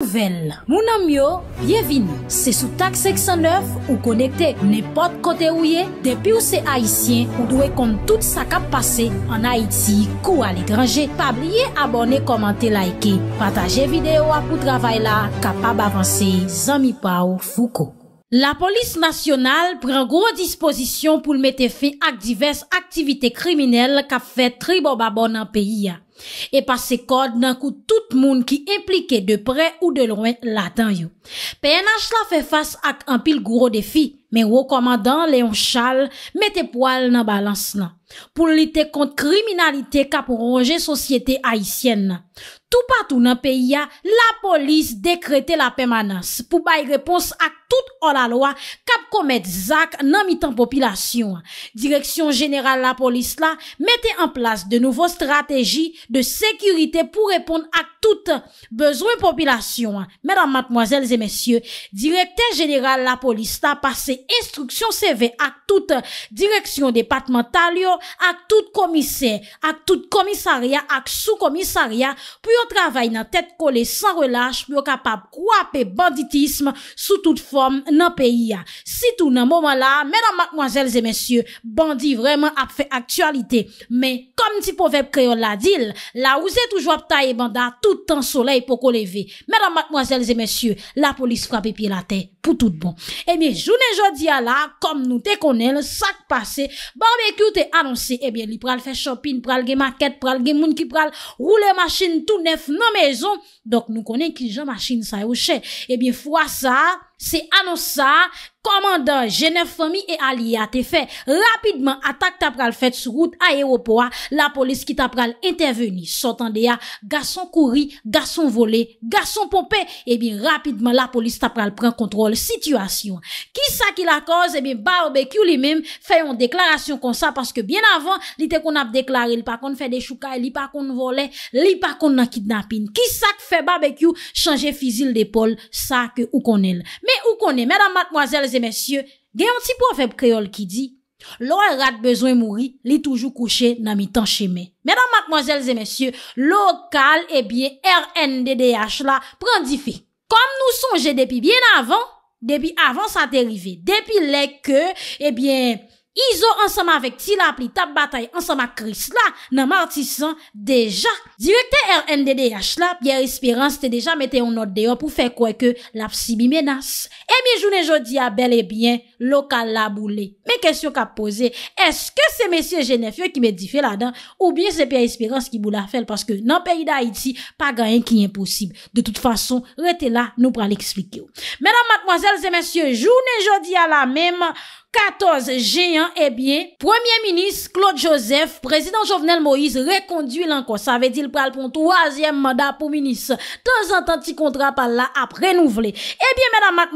Nouvel, moun amyo, bienvini, se sou tak 609 ou konekte nepot kote ouye, depi ou se Haitien ou dwe kon tout sa kap pase an Haiti kou al ekranje, pa blye abone komante laike, pataje video apou travay la, kapab avanse, zami pa ou fuko. La polis nasyonal pren gwo disposisyon pou l mette fe ak divers aktivite kriminel ka fe tri bo babon nan peyi ya. E pa se kod nan kou tout moun ki implike de pre ou de loin la tan yo. PNH la fe fas ak an pil gwo defi, men wou komandan Leon Chal mette poal nan balans nan. Pou l lite kont kriminalite ka pou ronge sosyete haisyen nan. Tou patou nan peyi ya, la polis dekrete la pemanans pou bay repons ak. tout ou la loi kap komet zak nan mitan popilasyon. Direksyon jeneral la polis la mette en plas de nouvo strategi de sekurite pou repond ak tout bezwen popilasyon. Mèdam matmoazèl zè mèsyè, direkten jeneral la polis la pase instruksyon seve ak tout direksyon departemental yo ak tout komise, ak tout komisarya, ak sou komisarya pou yo travay nan tèt kole san relaj pou yo kapap wapè banditisme sou tout fò poum nan peyi ya. Si tou nan mouman la, mè nan makmwazèl zè mèsyè, bandi vreman ap fè aktualite. Mè, kom ti pou vep kreyo la dil, la ouze toujwa pta e banda tout an soley pou kouleve. Mè nan makmwazèl zè mèsyè, la polis frap epi la tè. tout bon. et eh bien, journée à la, comme nous te le sac passé, barbecue te annoncé, et eh bien, li pral fait shopping, pral aller maquette, pral aller moun qui pral rouler machine tout neuf nan maison. Donc, nous connaissons qui j'en machine ça au cher Eh bien, fois ça, c'est annoncé ça, Komanda, Genève Femi e Aliye Atefe, rapidman, atak ta pral Fet sou route aéropo a La polis ki ta pral interveni Sotan de ya, gason kouri, gason vole Gason pompe, e eh bin rapidman La polis ta pral pren kontrol Sityuasyon, ki sa ki la koz E bin barbecue li mèm, fè yon deklarasyon Kon sa, paske bien avan Li te kon ap deklari, li pa kon fè de chouka Li pa kon vole, li pa kon nakidnapin Ki sa ki fè barbecue Chanje fizil de pol, sa ke ou kon el Me ou kon el, mèdam matmoazèl et monsye, gen yon ti pou an feb kreol ki di, lor en rat bezwen mouri, li toujou kouche nan mi tan cheme. Menan, mkmozels et monsye, lokal, ebyen, RNDDH la, prendi fe. Kom nou sonje depi bien avan, depi avan sa derive, depi lek ke, ebyen, Izo ansama vek ti la ap li tap batay ansama kris la nan martisan deja. Direkte RNDD yash la, biye respirans te deja mette yon not deyo pou fe kwe ke la psibi menas. E mi jounen jodi ya bel e byen. lokal la boule. Mè kèsyon k ap pose, eske se mèsyon jenè fè ki mè di fè la dan, ou bie se pè espérance ki bou la fèl, paske nan peyi da Haiti, pa ganyen ki n'yè posib. De tout fason, rete la, nou pral eksplike ou. Mèdame, mèdame, zè mèsyon, jounè jodi a la mèm, 14 jèyan, e eh bie, premier minis, Claude Joseph, prezident Jovenel Moïse, re kondu lanko. Sa ve di l pral pou an toazèm mandat pou minis. Tèzantan ti kontra pal la ap renouvle. E bie, mèdame,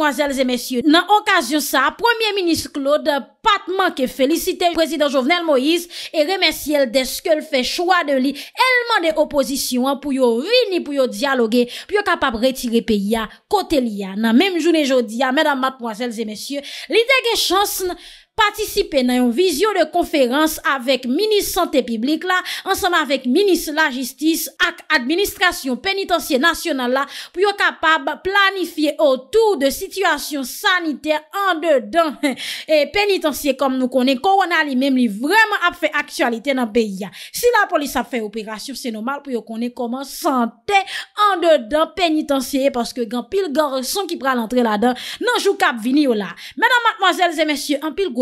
Premier Ministre Claude, patman ke felicite Prezident Jovenel Moïse E remersi el deske el fe chwa de li Elman de oposisyon Puyo vini, puyo diyaloge Puyo kapap retire pe ya, kote li ya Nan menm joun e jodi ya, menam matmoazel Zemesye, li dege chansn patisipe nan yon vizyon de konferans avek minis sante piblik la ansama avek minis la jistis ak administrasyon penitansye nasyonal la pou yo kapab planifiye otou de situasyon saniter an dedan e penitansye kom nou konen korona li mem li vreman ap fe aksualite nan beya. Si la polis ap fe operasyon se nomal pou yo konen koman sante an dedan penitansye e paske gen pil gorson ki pra lantre la dan nan jou kap vini yo oh la. Menan matmazel zemensye an pil gorson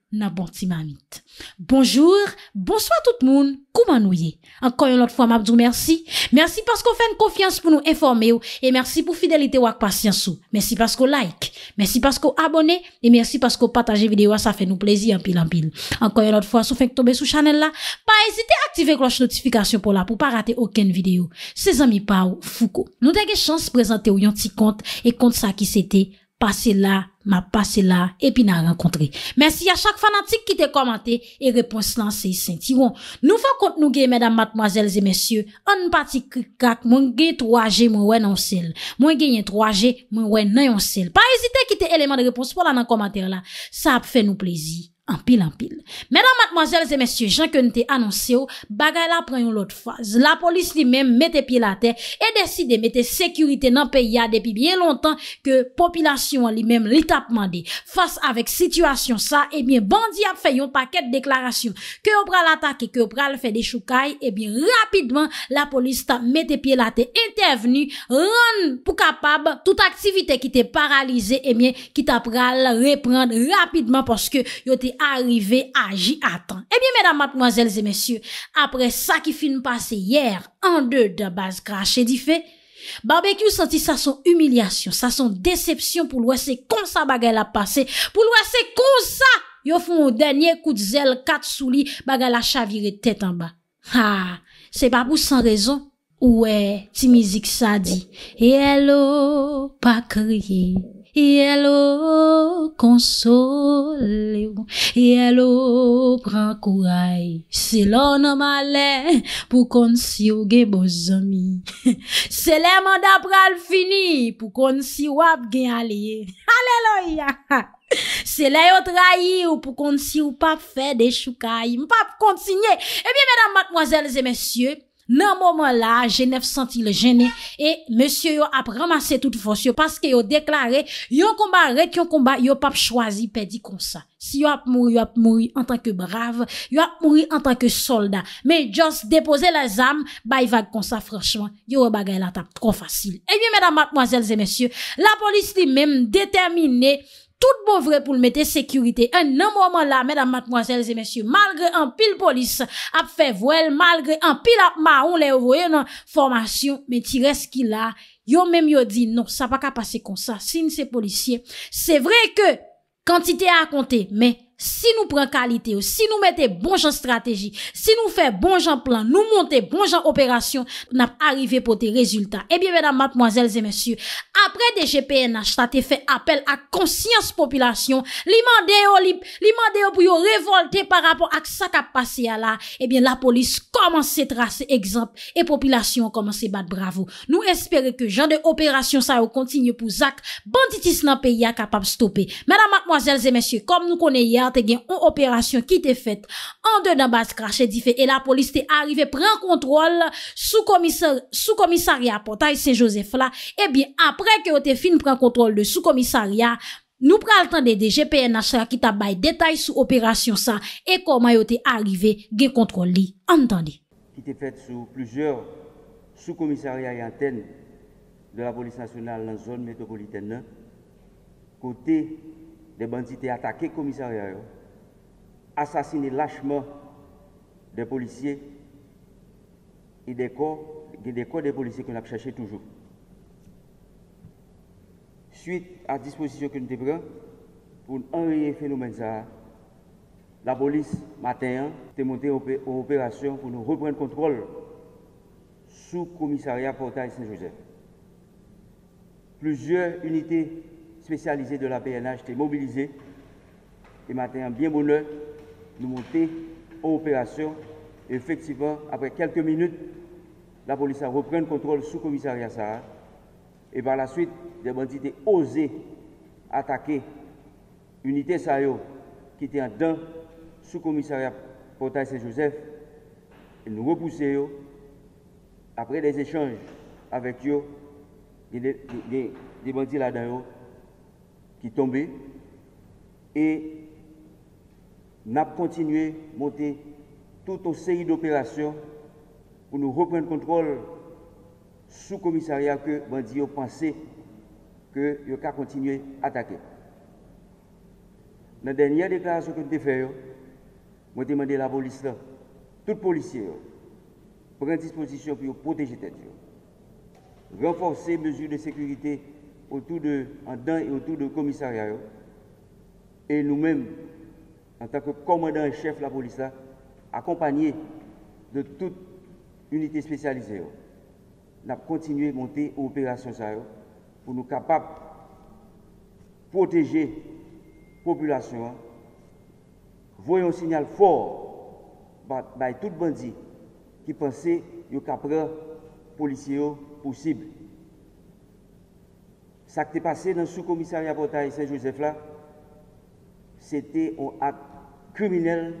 Na bonti ma mit. Bonjour, bonsoit tout moun, kouman nou ye? Anko yon lot fwa mabdou, mersi. Mersi paskou fèn kofyans pou nou informe ou, e mersi pou fidelite wak pasyans ou. Mersi paskou like, mersi paskou abone, e mersi paskou pataje videyo a sa fè nou plezi anpil anpil. Anko yon lot fwa sou fèn k tombe sou chanel la, pa ezite aktive kloche notifikasyon pou la pou pa rate oken videyo. Se zami pa ou, fuko. Nou dege chans prezante ou yon ti kont, e kont sa ki sete. Pase la, ma pase la, epi na renkontre. Mersi ya chak fanatik ki te komante, e repons lan se yi sentiron. Nou fa kont nou ge, mèdam, matmoazèl, zè mèsyè, an pati krikak, mwen genye 3G, mwen wè nan yon sel. Mwen genye 3G, mwen wè nan yon sel. Pa ezite ki te eleman de repons pou lan nan komante la. Sa ap fè nou plezi. anpil anpil. Mè nan matmazèl zè mè sè jankon te anonsè ou, bagay la pran yon lot faz. La polis li mèm mette pi la te, e deside mette sekurite nan pe ya depi biye lontan ke popilasyon li mèm li tap mandi. Fas avèk situasyon sa, e bie bandi ap fè yon paket deklarasyon. Ke ou pral atake, ke ou pral fè de choukaj, e bie rapidman la polis ta mette pi la te etè veni, ron pou kapab tout aktivite ki te paralize e bie ki tap pral reprand rapidman poske yo te atak Arrive a ji atan Ebyen mèdam matmwazèl zè mèsyè Apre sa ki film pase yèr An dè dè bas grache di fè Barbekü senti sa son humilyasyon Sa son decepsyon pou lwè se kon sa bagè la pase Pou lwè se kon sa Yo fè moun dènyè kout zèl kat souli Bagè la chavire tèt an ba Ha, se babou san rezon Ouè, ti mizik sa di Yè lò, pa kriye Ye lo konsole ou, ye lo prakouray, se lo nom ale pou konsi ou gen bozomi. Se le manda pral fini pou konsi ou ap gen aleye. Alelo ya! Se le yo trayi ou pou konsi ou pap fè de choukay, mpap konti nye. E eh biye mèdam, mkmozèl, zè mèsyè. Nan moment là, Genève sentit le jenè, et monsieur yo a toute tout Parce parce que yo qu'il yo pas rek yo perdre yo pas choisi pedi comme ça. Si yo a mouri, yo a en tant que brave, yo ap mouri tant que soldat. Mais just déposer les armes, bay vag comme ça franchement, yo bagay la tap trop facile. Eh bien, mesdames, mademoiselles et messieurs, la police lui-même déterminée tout bo vre pou l mette sekurite, an nan mouman la, mèdam matmoazèl zè mèsyou, malgre an pil polis ap fe vwel, malgre an pil ap ma ou lè ou vwe nan formasyon, mè ti res ki la, yo mèm yo di, non, sa pa ka pase kon sa, sin se polisye, se vre ke, kantite a akonte, mè, si nou pren kalite yo, si nou mette bon jan strategi, si nou fè bon jan plan, nou monte bon jan operasyon, nou ap arrive pou te rezultat. Ebyen, eh mèdam, matmoazèl, zè mèsyou, apre de GPNH, ta te fè apel ak konsyans populasyon, li mande yo pou yo revolte par rapport ak sa kap pase ya la, ebyen, eh la polis komanse trase ekzamp, e populasyon komanse bat bravo. Nou espere ke jan de operasyon sa yo kontinye pou zak, banditis nan peyi ak kapap stoppe. Mèdam, matmoazèl, zè mèsyou, kom nou konen yè, te gen an operasyon ki te fet an de nan bas krashe di fe e la polis te arrive pren kontrol sou komisarya potay Sejosef la e eh bin apre ke o te fin pren kontrol de sou komisarya nou pre al tande de GPNH la ki tabay detay sou operasyon sa e koman yo te arrive gen kontrol li an tande ki te fet sou plujer sou komisarya yanten de la polis nasyonal nan zon metropolitene kote des bandits ont attaqué le commissariat, assassiné lâchement des policiers et des corps, des corps des policiers qu'on a cherché toujours. Suite à disposition que nous avons pour enrayer le phénomène, ça, la police, matin, est montée en opération pour nous reprendre contrôle sous commissariat Portail Saint-Joseph. Plusieurs unités spécialisée de la PNH était mobilisé Et maintenant bien bonheur, nous monter en opération. effectivement, après quelques minutes, la police a repris le contrôle sous commissariat Sahara. Hein. Et par la suite, des bandits ont osé attaquer l'unité Sahara qui était en dents sous commissariat Portail Saint-Joseph. et nous repousser Après des échanges avec eux, des bandits là-dedans qui tombait et n'a continué à monter toute une série d'opérations pour nous reprendre le contrôle sous commissariat que nous pensé que nous cas continuer à attaquer. Dans la dernière déclaration que nous avons faite, nous demandé à la police, là, tout policier, prendre disposition pour protéger tête. Renforcer les mesures de sécurité autour de, et autour de commissariat, et nous-mêmes, en tant que commandant et chef de la police, là, accompagnés de toute unité spécialisée, nous avons continué à monter l'opération pour nous capables de protéger la population. Voyons un signal fort par tout bandit qui pensait qu'il un policier possible. Ça qui est passé dans le sous-commissariat Portail Saint-Joseph là, c'était un acte criminel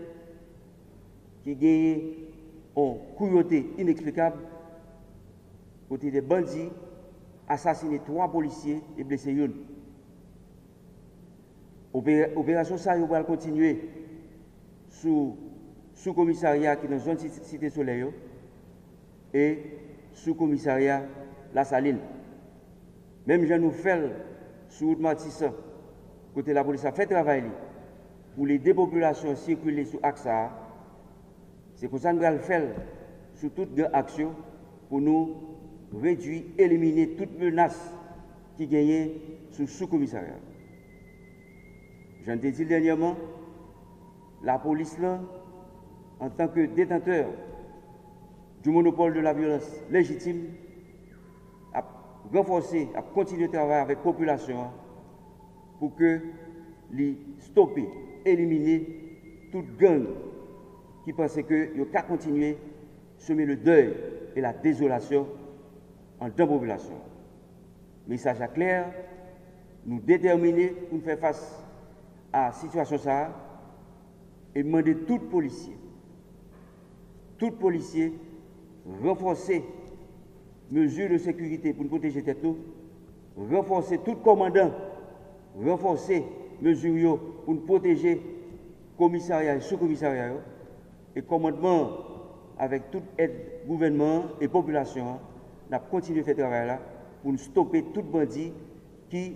qui gagné en cruauté inexplicable, côté des bandits, assassiné trois policiers et blessé une. Opération ça, va continuer sous sous-commissariat qui est dans la zone Cité Soleil et sous-commissariat La Saline. Même nous Noufel, sur route Matissa, côté la police a fait travail pour les dépopulations circuler sur AXA. C'est pour ça que nous allons faire sur toute actions, pour nous réduire, éliminer toute menace qui gagnait sur sous-commissariat. J'en ai dit dernièrement, la police là, en tant que détenteur du monopole de la violence légitime, renforcer, à continuer de travailler avec la population pour que les stopper, éliminer toute gang qui pensait que a qu'à continuer semer le deuil et la désolation en deux populations. Message à clair, nous déterminer pour nous faire face à la situation ça et demander tout policier, les policiers renforcer mesures de sécurité pour nous protéger tête tout, renforcer tout commandant, renforcer mesures pour nous protéger commissariat et sous-commissariat et commandement avec toute aide gouvernement et population, nous hein, continuons à faire travail là pour nous stopper tout bandit qui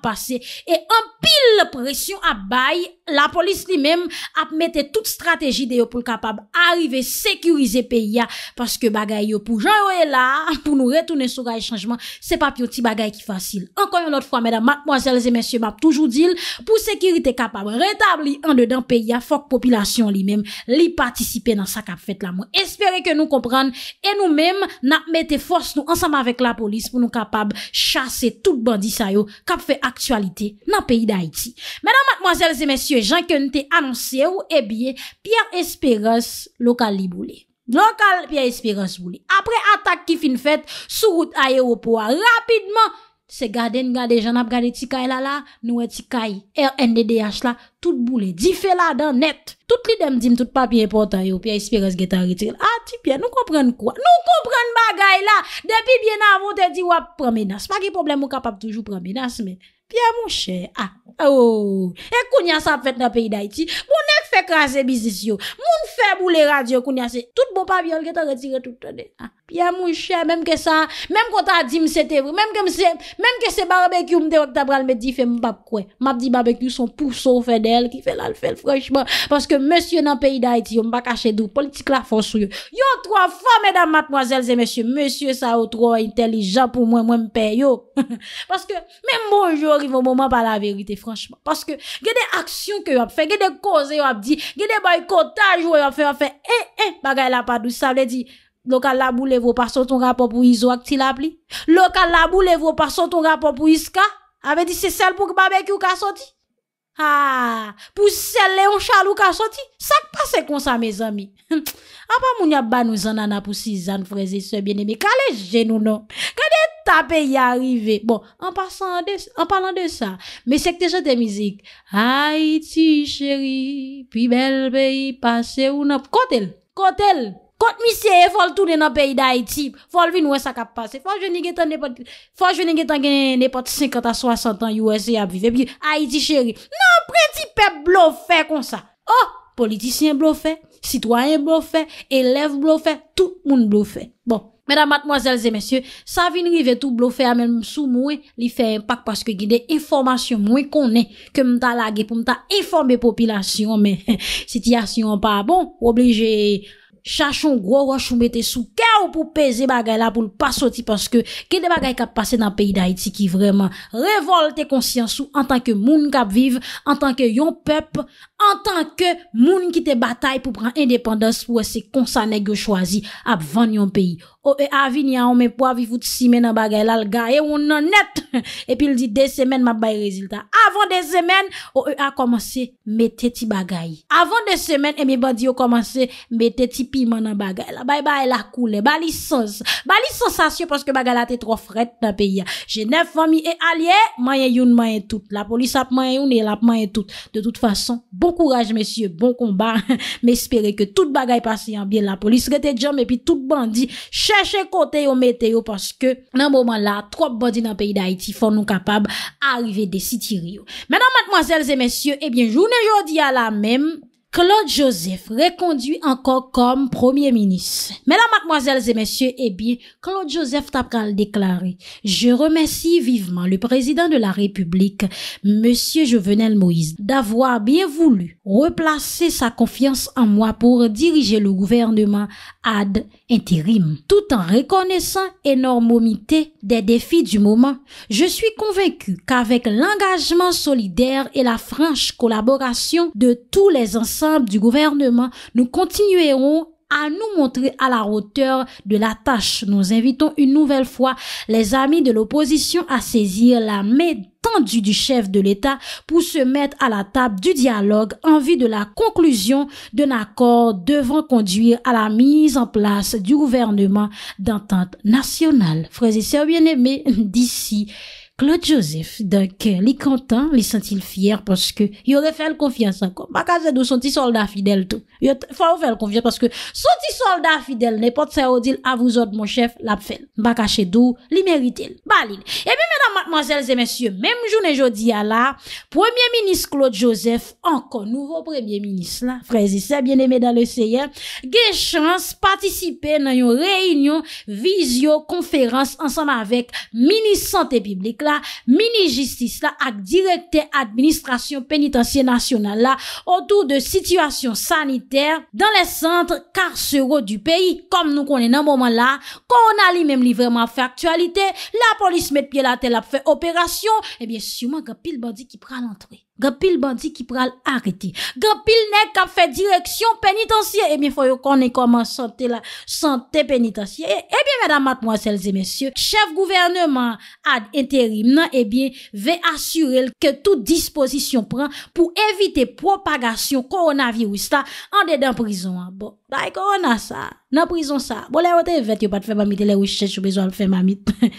pase, e an pil presyon ap bay, la polis li mem ap mette tout strategi de yo pou kapab arrive, sekurize pe ya, paske bagay yo pou jan yo e la, pou nou retounen sou ray chanjman se pa pi yon ti bagay ki fasil. Ankon yon lot fwa, medan, madmoazel, zemensye, map toujou dil, pou sekurite kapab retabli an dedan pe ya, fok popilasyon li mem, li patisipe nan sa kapfet la moun. Espere ke nou kompran e nou mem, nap mette fos nou ansam avek la polis pou nou kapab chase tout bandisa yo, kapfet Actualite nan peyi d'Haïti. Mè nan matmoazèl zè mèsyè, jan kèn te anonsè ou e eh bie, Pierre Esperos lokal li boulè. Lokal Pierre Esperos boulè. Apre atak ki fin fèt, sou gout aye ou po a rapidman Se gade, n gade, jan ap gade ti kay la la, nou e ti kay. E o NDDH la, tout boule, di fe la dan net. Tout li dem di m tout pa pi reporter yo, pi a espiraz geta ritir. A ah, ti pi, nou kompren kwa? Nou kompren bagay la! Depi biye nan avote di wap promenas. Ma ki problem mou kapap toujou promenas me? Pi a mou chè, a! Ah, oh. E kounya sa fèt nan pe iday ti. fèk rase bizis yo. Moun fèm ou le radyo koun yase. Toute bopa viole ke ta retire tout ane. Ah, pya moun chè mèm ke sa, mèm konta a di mse tevr mèm ke mse, mèm ke se barbekyou mde oktabral me di fè mbap kwe. Mab di barbekyou son pousseau fè del ki fè lal fèl. Franchman, paske monsye nan peyi da iti yo mba kache dou. Politik la fonsou yo. Yo trò fò mèdam matmoazèl zè monsye. Monsye sa yo trò intelijan pou mwen mwen pè yo. Paske mèm moun jò rivo m Di, gine bay kontaj woy an fe an fe En, eh, en, eh, bagay la padou sa Le di, lo kan la mou lev ou pa son ton rapon pou izo ak ti la pli Lo kan la mou lev ou pa son ton rapon pou iska Ave di, se sel pou kba bekyou ka son di Ha, ah, pou se leon chalou ka soti, sak pa se konsa me zami. A pa moun ya ban ou zanana pou si zan freze se bine mi. Kale jenou nou? Kale tape yi arive? Bon, an pasan de, an palan de sa, me sekte se te mizik. Hay ti cheri, pi bel beyi pase ou nou? Kotel, kotel. Kot misye, fol tou den nan peyi da Haiti. Fol vi nou e sakap pase. Fol jweni getan gen nepot 50 a 60 an USA ya bive. Pi Haiti cheri. Non, prenti pe blofe kon sa. Oh, politisyen blofe, sitwanyen blofe, elev blofe, tout moun blofe. Bon, mèdam matmoazèl zè mèsyè, sa vinrive tout blofe amèm msou mouè, li fè impak paske gè de informasyon mouè konè ke mta lage pou mta informe popilasyon mè. Siti asyon pa bon, woblije... Chachon gwo gwo choumete sou Kè ou pou peze bagay la pou l'pasoti Paske kè de bagay kap pase nan peyi d'Haïti Ki vreman revolte konsyansou En tanke moun kap vive En tanke yon pep En tanke moun ki te batay pou pran independans pou wese konsan e gyo chwazi ap vanyon peyi. O oh, e avi ni oh, a ome pou avi fout si men nan bagay la lga e ou nan net. E pi li di de semen map bay rezultat. Avan de semen, o e a komanse meteti bagay. Avan de semen, e mi ba di yo komanse meteti pi man nan bagay la. Bay bay la koule, bali sons. Bali sons asye poske bagay la te tro fret nan peyi ya. Je nef vomi e alye, maye youn, maye tout. La polis ap maye youn, e la ap maye tout. De tout fason, bou. bon courage, messieurs, bon combat. M'espérer que toute bagaille passe en bien la police rete jam et puis tout bandit cherchez côté au météo parce que dans moment là, trois bandits dans le pays d'Haïti font nous capables d'arriver des Mesdames, mademoiselles et messieurs, eh bien, journée aujourd'hui à la même, Claude Joseph reconduit encore comme premier ministre. Mesdames, mademoiselles et messieurs, eh bien, Claude Joseph Tapral déclaré, je remercie vivement le président de la République, monsieur Jovenel Moïse, d'avoir bien voulu replacer sa confiance en moi pour diriger le gouvernement ad intérim. Tout en reconnaissant énormément des défis du moment, je suis convaincu qu'avec l'engagement solidaire et la franche collaboration de tous les ensembles du gouvernement, nous continuerons à nous montrer à la hauteur de la tâche. Nous invitons une nouvelle fois les amis de l'opposition à saisir la main tendue du chef de l'État pour se mettre à la table du dialogue en vue de la conclusion d'un accord devant conduire à la mise en place du gouvernement d'entente nationale. Frères et bien-aimés, d'ici Claude Joseph, danke, li kontan, li sentil fyer porske yore fel konfians ankon. Bak a zèdou, son ti soldat fidèl tou. Fwa ou fel konfians porske son ti soldat fidèl ne pot se odil avouzod moun chèf la pfen. Bak a zèdou, li merite l. Baline. E mi mèdame, mademoiselles et messieurs, mèm jounen jodi a la, Premier Ministre Claude Joseph, ankon nouvo Premier Ministre la, frezi, se bienemè dan le seyen, gen chans patisipe nan yon reynyon, vizyo, konferans, ansanm avèk, Ministre Santé Piblikle, la mini-justice la ak direkte administrasyon penitensye nasyonal la otou de sitwasyon saniter dan le sentre karsero du peyi. Kom nou konen nan mouman la, koronali menm li vreman fè aktualite, la polis met pye la tel ap fè operasyon, ebyen eh souman ka pil badi ki pra lantre. Gapil bandi ki pral arete. Gapil nek kap fe direksyon penitansye. Ebyen eh foyou konen koman sante la. Sante penitansye. Ebyen eh, eh veda matmwa selze mensyo. Chef gouvernman ad enterim nan ebyen ve asyrel ke tout disposisyon pran pou evite propagasyon koronavirousta ande dan prizon an bon. Bay korona oh, sa, nan prizon sa, bole wote vet yo pat fè mamite le wè chè chou bezwa fè mamite.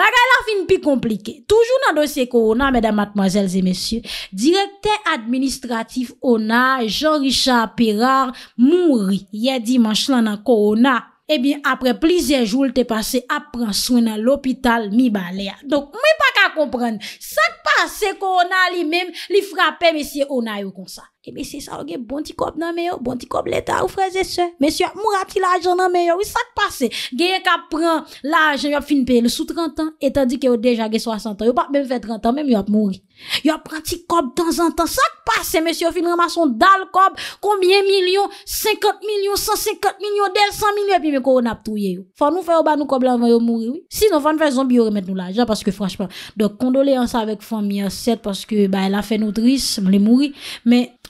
Bagay la fin pi komplike, toujou nan dosye korona, mèdam matmazèl zè mèsyè, direkte administratif ona, Jean-Richard Perard, mouri yè dimanche lan nan korona, e eh bin apre plizè joul te pase aprenswen nan l'opital mi balea. Donk mwen pa ka komprenn, sat pase korona li mèm li frapè mèsyè ona yo konsa. E me se sa ou gen bon ti kop nan men yo. Bon ti kop leta ou fraze se. Men se yo ap mou rap ti la ajon nan men yo. Ou sak pase. Gen ye ka pran la ajon. Yo ap fin peye le sou 30 an. Etan di ke yo deja ge 60 an. Yo pa mwen fè 30 an. Mwen mwen ap mouri. Yo ap pran ti kop dan zan tan. Sak pase. Men se yo fin remason dal kop. Koumye milyon. 50 milyon. 150 milyon. 200 milyon. E pi men koron ap touye yo. Fwa nou fè yo ba nou kop la an van yo mouri. Sinon fwa nou fè zonbi yo remet nou la ajon. Paske franschman. Do k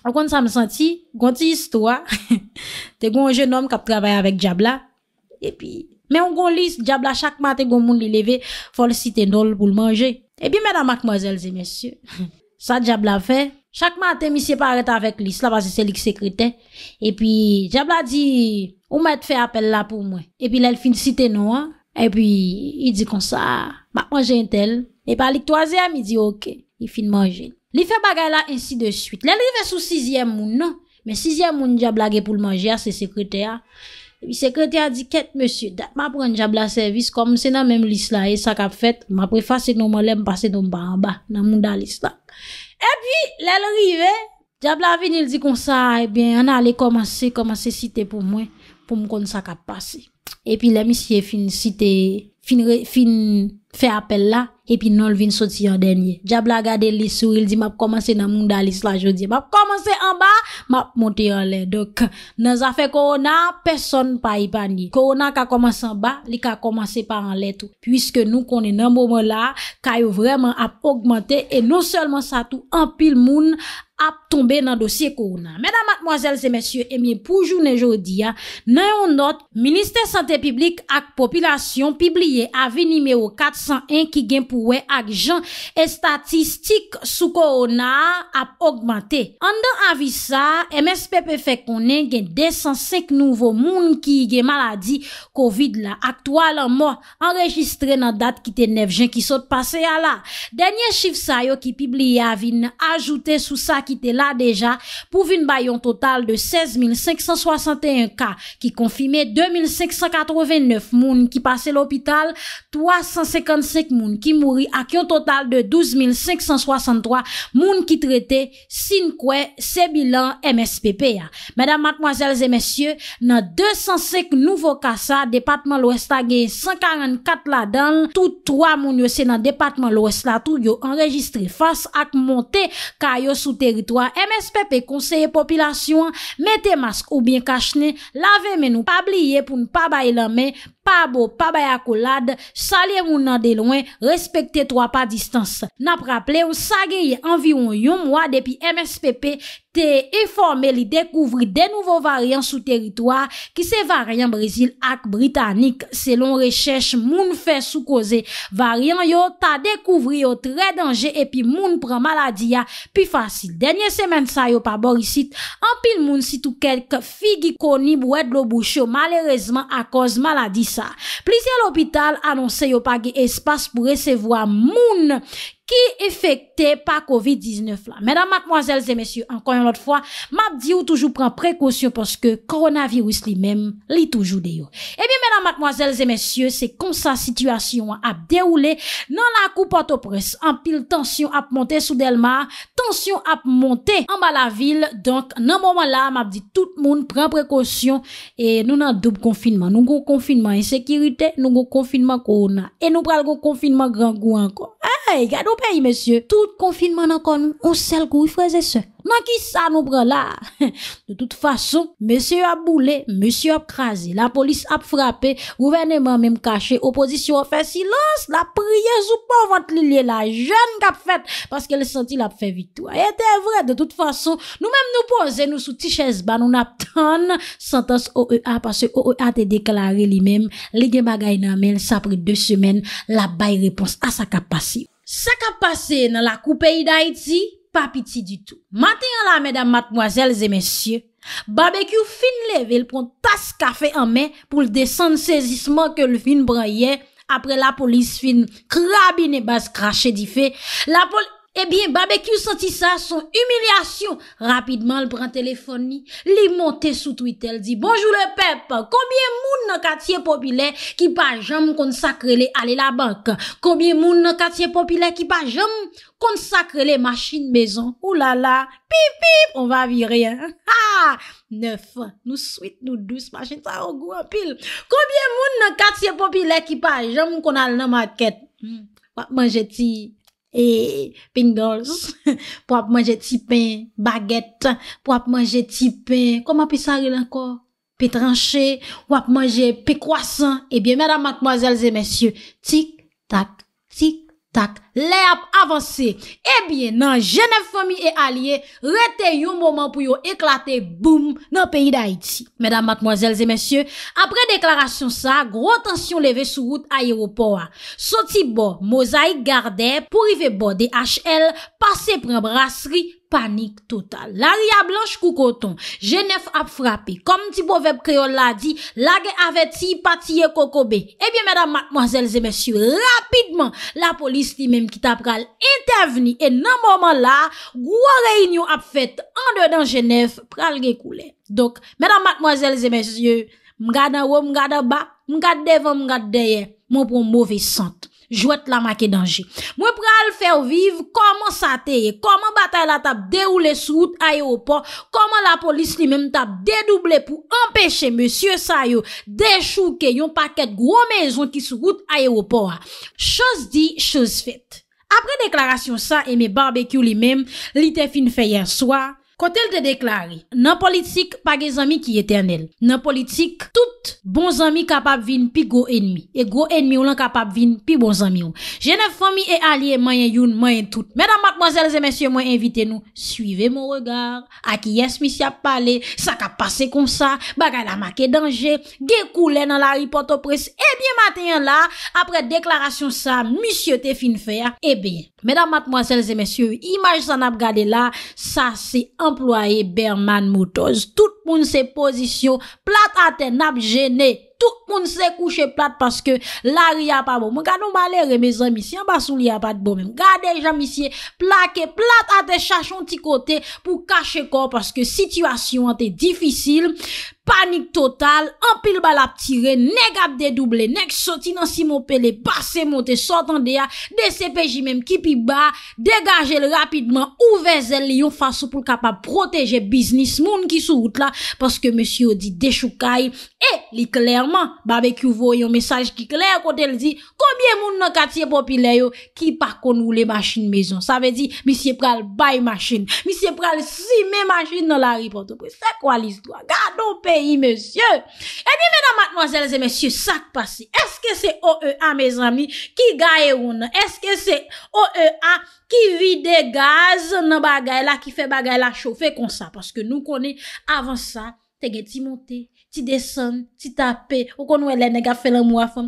A kon sa m senti, kon ti histwa, te konje nom kap trabay avèk Diabla. E pi, men kon li, Diabla chak matè kon moun li leve, fol si te nol pou l manje. E pi, men a mak mazelze, mesye, sa Diabla fe, chak matè mi se paret avèk lis la, pasi se li ksekri ten. E pi, Diabla di, ou mè te fe apel la pou mwen? E pi, lè l fin si te nou, an, e pi, i di kon sa, mak manje entel. E pa lik toazè, mi di, ok, i fin manje. Li fe bagay la ensi de suite. Lel rive sou 6e moun nan. Men 6e moun diab lage pou l manje a se sekrete a. E pi sekrete a di ket monsye dat ma pren diab la servis kom se nan menm lis la e sak ap fet. Ma prefa se nouman lem pase don ba an ba nan moun da lis la. E pi lel rive, diab la venil di kon sa, e bin an a le komanse, komanse site pou mwen pou mkon sak ap pase. E pi lem isye fin site, fin resite. Fè apel la, epi non vin soti an denye. Dja blagade li sou, il di map komanse nan moun dalis la jodi. Map komanse an ba, map monte an le. Dok, nan zafè korona, peson pa yi panye. Korona ka komanse an ba, li ka komanse pa an le tou. Piske nou konen nan moun la, kayo vreman ap augmente, e non selman sa tou an pil moun, ap tombe nan dosye korona. Medan matmoazel se mesye emye eh poujou nan jodi ya, nan yon not Ministè Santè Piblik ak Popilasyon pibliye avi nimeyo 401 ki gen pouwe ak jan e statistik sou korona ap augmante. Andan avi sa, MSPP fè konen gen 205 nouvo moun ki gen maladi COVID la ak toal an mò, an rejistre nan dat ki te nev jen ki sot pase ya la. Denye chif sa yo ki pibliye avi nan ajoute sou sa ki te la deja pou vin bayon total de 16.561 ka ki konfime 2.589 moun ki pase l'opital 355 moun ki mouri ak yon total de 12.563 moun ki trete sin kwe se bilan MSPP ya. Madame, mademoiselles et messieurs, nan 205 nouvo kasa, departement l'Ouest a genye 144 la dan tout 3 moun yo se nan departement l'Ouest la tou yo enregistre fos ak monte kaya yo sou te msp pe konseye popilasyon, mette mask ou bien kachne, lave men nou pa bliye pou nou pa baye la men. pa bo, pa bayak ou lad, salye moun nan de louen, respekte to a pa distanse. Nap rappele ou sa geye anvi ou yon mwa depi MSPP, te eforme li dekouvri de nouvo varyan sou teritoa ki se varyan Brezil ak Britanik. Selon rechèche, moun fè sou koze. Varyan yo ta dekouvri yo tre denje epi moun pran maladi ya pi fasi. Denye semen sa yo pa borisit, an pil moun sit ou kelk figi koni bou ed lo boucho malerezman a koz maladis. Plisi al opital anonse yo pa ge espas pou resevo a moun ki efekte pa COVID-19 la. Mèdame, mademoiselles et messieurs, ankon yon lot fwa, map di ou toujou pren prekosyon poske koronavirus li men li toujou de yo. Ebi, eh mèdame, mademoiselles et messieurs, se kon sa situasyon ap deroule, nan la koupote ou pres, anpil tensyon ap monte soudelma, tensyon ap monte anba la vil, donk nan mouman la, map di tout moun pren prekosyon e nou nan dub konfinman. Nou kon konfinman en sekirite, nou kon konfinman korona, e nou pral kon konfinman gran gwen kon. Ha! Hey, gade ou pey, monsye, tout konfinman an kon, ou sel kou y fweze se. Man ki sa nou bre la? De tout fason, monsye ap boule, monsye ap kaze, la polis ap frape, gouvernement mem kache, opozisyon ap fe silons, la priye zoupan vante li liye la jen kap fet, paske le senti l ap fe vitou. E, e te vre, de tout fason, nou mem nou pose nou sou tiches ba nou nap ton, santos OEA, passe OEA te deklare li mem, le gen bagay nan men, sa pre de semen, la baye repons a sa kap pasi. Sa ka pase nan la koupei da iti, pa piti di tou. Maten yon la, medan matmwazel zemensye, barbekyou fin level pront tas kafe anmen pou l desen sezisman ke l fin brayen apre la polis fin krabine bas krashe di fe. La pol... Ebyen, eh Babekyu sentisa son humilyasyon. Rapidman, l pran telefoni. Li monte sou Twitter. Di, bonjou le pep. Koubyen moun nan katiye popile ki pa jom konsakrele ale la bank. Koubyen moun nan katiye popile ki pa jom konsakrele masjine mezon. Oulala, pipip, on va viri. Nef, nou sweet, nou douce, masjine sa ogou apil. Koubyen moun nan katiye popile ki pa jom konsakrele ale la bank. Wap hmm. manje tiye. e pendol pou ap manje ti pen baget pou ap manje ti pen kouman pe saril anko pe tranche, ou ap manje pe kwasan e biye mèdame, mèdame, mèdame, mèdame tik, tak, tik Tak, lè ap avanse, e eh bie nan Genève Fomi e Aliye, rete yon mouman pou yo eklate boum nan peyi d'Haïti. Mèdam matmozèl zè mèsyè, apre deklarasyon sa, gros tansyon leve sou route a Yeropowa. Soti bo, mozai, gardè, pou rive bo DHL, pase pre brasseri, Panik total, la ria blanche koukoton, jenef ap frape, kom ti boveb kriol la di, la ge ave ti patiye kokobe. Ebyen mèdam matmozèl zè mèsyou, rapidman la polis li mèm kita pral interveni, e nan mòman la, gwa reynyon ap fèt, an de dan jenef pral gekoule. Dok, mèdam matmozèl zè mèsyou, mga nan wò, mga nan ba, mga devan, mga deye, moun pou mbove santou. Jwet la ma ke danje. Mwen pral fèw viv, koman sa teye, koman batay la tap deroule sou route aéroport, koman la polis li men tap dedouble pou empèche monsie sa yo dechouke yon paket gwo mezon ki sou route aéroport. Chos di, chos fèt. Apre deklarasyon sa, e men barbekyou li men, li te fin fè yon soya, Kot el te deklare, nan politik, pa ge zami ki eten el. Nan politik, tout bon zami kapap vin, pi go enmi. E go enmi ou lan kapap vin, pi bon zami ou. Jenef fami e alie, mayen youn, mayen tout. Mèdam matmozèl zèmèsyo, mwen invite nou, suive mon regard. Aki yes mi si ap pale, sa ka pase kom sa, baga la makè denje, dekoule nan la ripotopres, e bien matin la, apre deklarasyon sa, misye te fin fè ya, e bien. Mèdam matmozèl zèmèsyo, imaj san ap gade la, sa se anpade. moun ploye Berman Moutoz, tout moun se pozisyon, plakate nap jene, tout Moun se kouche plat paske la ria pa bon. Mwen ka nou malere me zan misye an basou li apat bon. Mwen ka deja misye plake plat ate chachon ti kote pou kache kor paske situasyon an te difisil. Panik total, an pil bal ap tire, nek ap dedouble, nek soti nan si moun pele, pase moun te sotan de ya, de se peji menm ki pi ba, degaje l rapidman, ouve zel li yon fasou pou kapap proteje biznis moun ki sou wout la Babè ki ouvo yon mesaj ki kler kote l di, koubyen moun nan katiye popilye yo, ki pa kon wou le machin mezon. Sa ve di, misye pral bay machin, misye pral si me machin nan la ripoto. Se kwa l isdwa? Gado peyi, monsye! E di veda matnoazelze, monsye, sak pasi. Eske se OEA, mez ami, ki gaye woun? Non? Eske se OEA, ki vide gaz nan bagay la, ki fe bagay la, chofe konsa? Paske nou koni, avan sa, tege ti monte. Ti desen, ti tape, ou kon wè lè nega fè lè mwa fèm,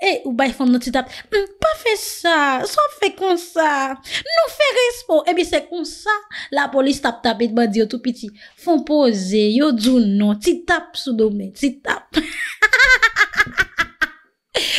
e ou bay fèm nou ti tape, m hm, pa fè sa, sa fè kon sa, nou fè respon, e bè se kon sa. La polis tap tap et bè di yo tou piti, fon pose, yo djoun nou, ti tape soudou mè, ti tape.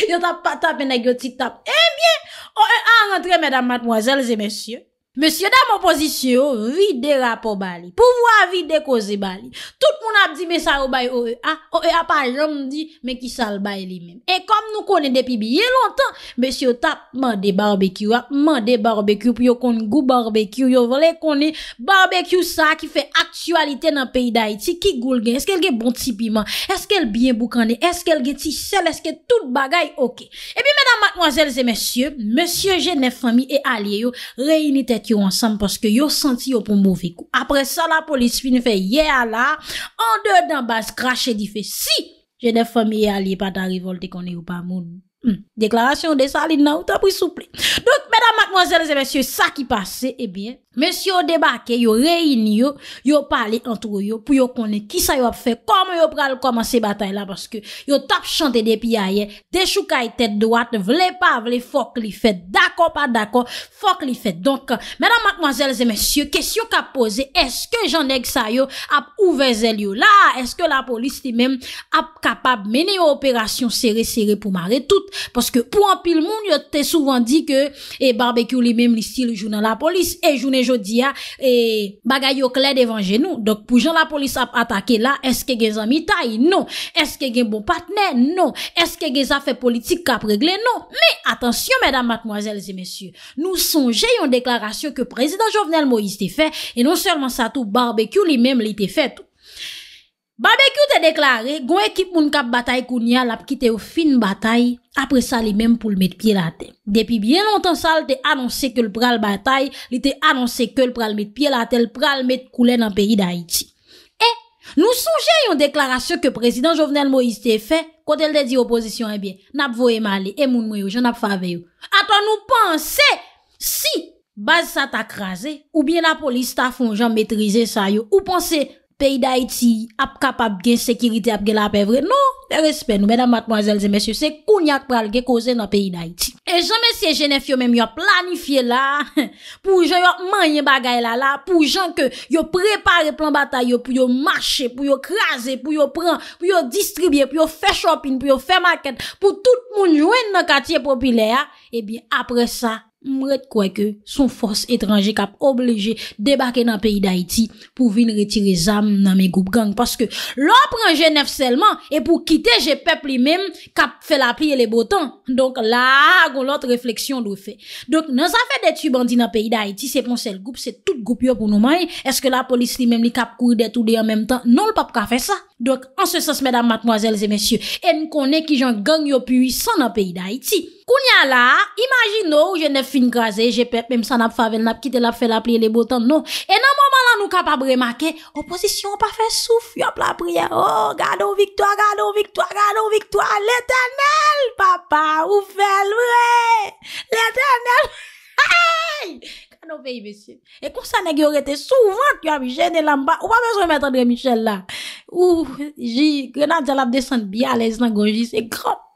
Yo tap pa tape neg yo ti tape, e eh bè, o e a rentre mèdamat mwazel zè mèsyè. Monsye, da mwen pozisyon, vide rapo bali. Pouvo avide koze bali. Tout moun ap di me salbay o e a, o ah, e a pa jom di me ki salbay li men. E kom nou konen depi biye lontan, monsye tap mande barbekyou a, mande barbekyou pou yo konen gou barbekyou, yo vole konen barbekyou sa ki fe aktualite nan peyi da iti, ki goul gen, eske el gen bon tipi man, eske el bien boukande, eske el gen ti sel, eske tout bagay oke. E bi menan matnoazelze monsye, monsye jenef ami e alye yo reyini tet, yo ansanm paske yo santi yo pou mouvikou. Apre sa la polis fin fe ye ala an de dan bas krashe di fe si jene fom ye alie pa ta rivolte konye ou pa moun. Hmm. Deklarasyon de sa aline nan ou ta pou souple. Donk mèdam akmwazèl zè mèsyo sa ki pase ebyen eh men si yo debake, yo reini yo yo pale antro yo, pou yo kone ki sa yo ap fe, kome yo pral koman se batay la, paske yo tap chante de pi a ye, te choukai tet doat vle pa vle, fok li fet dakon pa dakon, fok li fet donk, menan mankmanzelze mensyo, kesyo ka pose, eske janek sa yo ap ouveze li yo la, eske la polis li men ap kapab mene yo operasyon sere sere pou mare tout, paske pou an pil moun yo te souvan di ke, e barbekyou li men li si, le jounan la polis, e jounen Jodi ya e, bagay yo kle devan genou Dok pou jan la polis ap atake la Eske gen zan mitay? Non Eske gen bon patnen? Non Eske gen zan fe politik kap regle? Non Me, atensyon mèdam matmoazèl zi mèsyou Nou son jè yon deklarasyon Ke prezident Jovenel Moïse te fè E non sèlman sa tou barbekyou li mèm li te fè Babekyou te deklare Gon ekip moun kap batay koun ya Lap kite ou fin batay Apre sa li menm pou l met pye la te Depi bien lontan sal te anonse ke l pral batay Li te anonse ke l pral met pye la te L pral met koulen an peyi da iti E, eh, nou souje yon deklarasyon Ke prezident Jovenel Moïse te fe Kote l de di oposisyon e eh bien Nap vo emale, e eh, moun mou yo, jan ap fave yo Ata nou pense Si, base sa ta krasé Ou bien la polis ta fon jan metrize sa yo Ou pense Si, peyi d'Haïti ap kap ap gen sekirite ap gen la ap evre. Non, respe nou, mèdam matmazèlze, mèsyò, se kounyak pral gen koze nan peyi d'Haïti. E zon mèsyè jenèf yo mèm yo planifiye la, pou jen yo manye bagay la la, pou jen ke yo prepare plan batay yo, pou yo mache, pou yo krasè, pou yo pren, pou yo distribye, pou yo fè shopping, pou yo fè market, pou tout moun jwen nan katiye popile ya, e eh bi apre sa. Mwet kwe ke son fos etranje kap obleje debake nan peyi da iti pou vin retire zam nan me goup gang. Paske lò pranje nef selman e pou kite je pepli mem kap fe la pli e le botan. Donk la gon lot refleksyon do fe. Donk nan sa fe detu bandi nan peyi da iti se pon sel goup se tout goup yo pou nou may. Eske la polis li mem li kap kou de tout de an menm tan. Non lopap ka fe sa. Donk ansesans medan matmoazel zemensye. En konen ki jan gang yo pui san nan peyi da iti. Koun ya la, imagino ou jene fin graze, jepep, mem san ap favel nap, kite non. la fe la plie le botan, nou. E nan mwaman la nou kap ap remake, oposisyon pa fe souf, yop la priye, oh, gado viktoa, gado viktoa, gado viktoa, l'eternel, papa, ou fel vre, l'eternel, hey, kano fe i besim. E konsan e ge orete souvan, kyo ap jene lan ba, ou pa bezon metan de Michel la. Ou, ji, krenan te lap desen bi, alez nan gonji, se krop.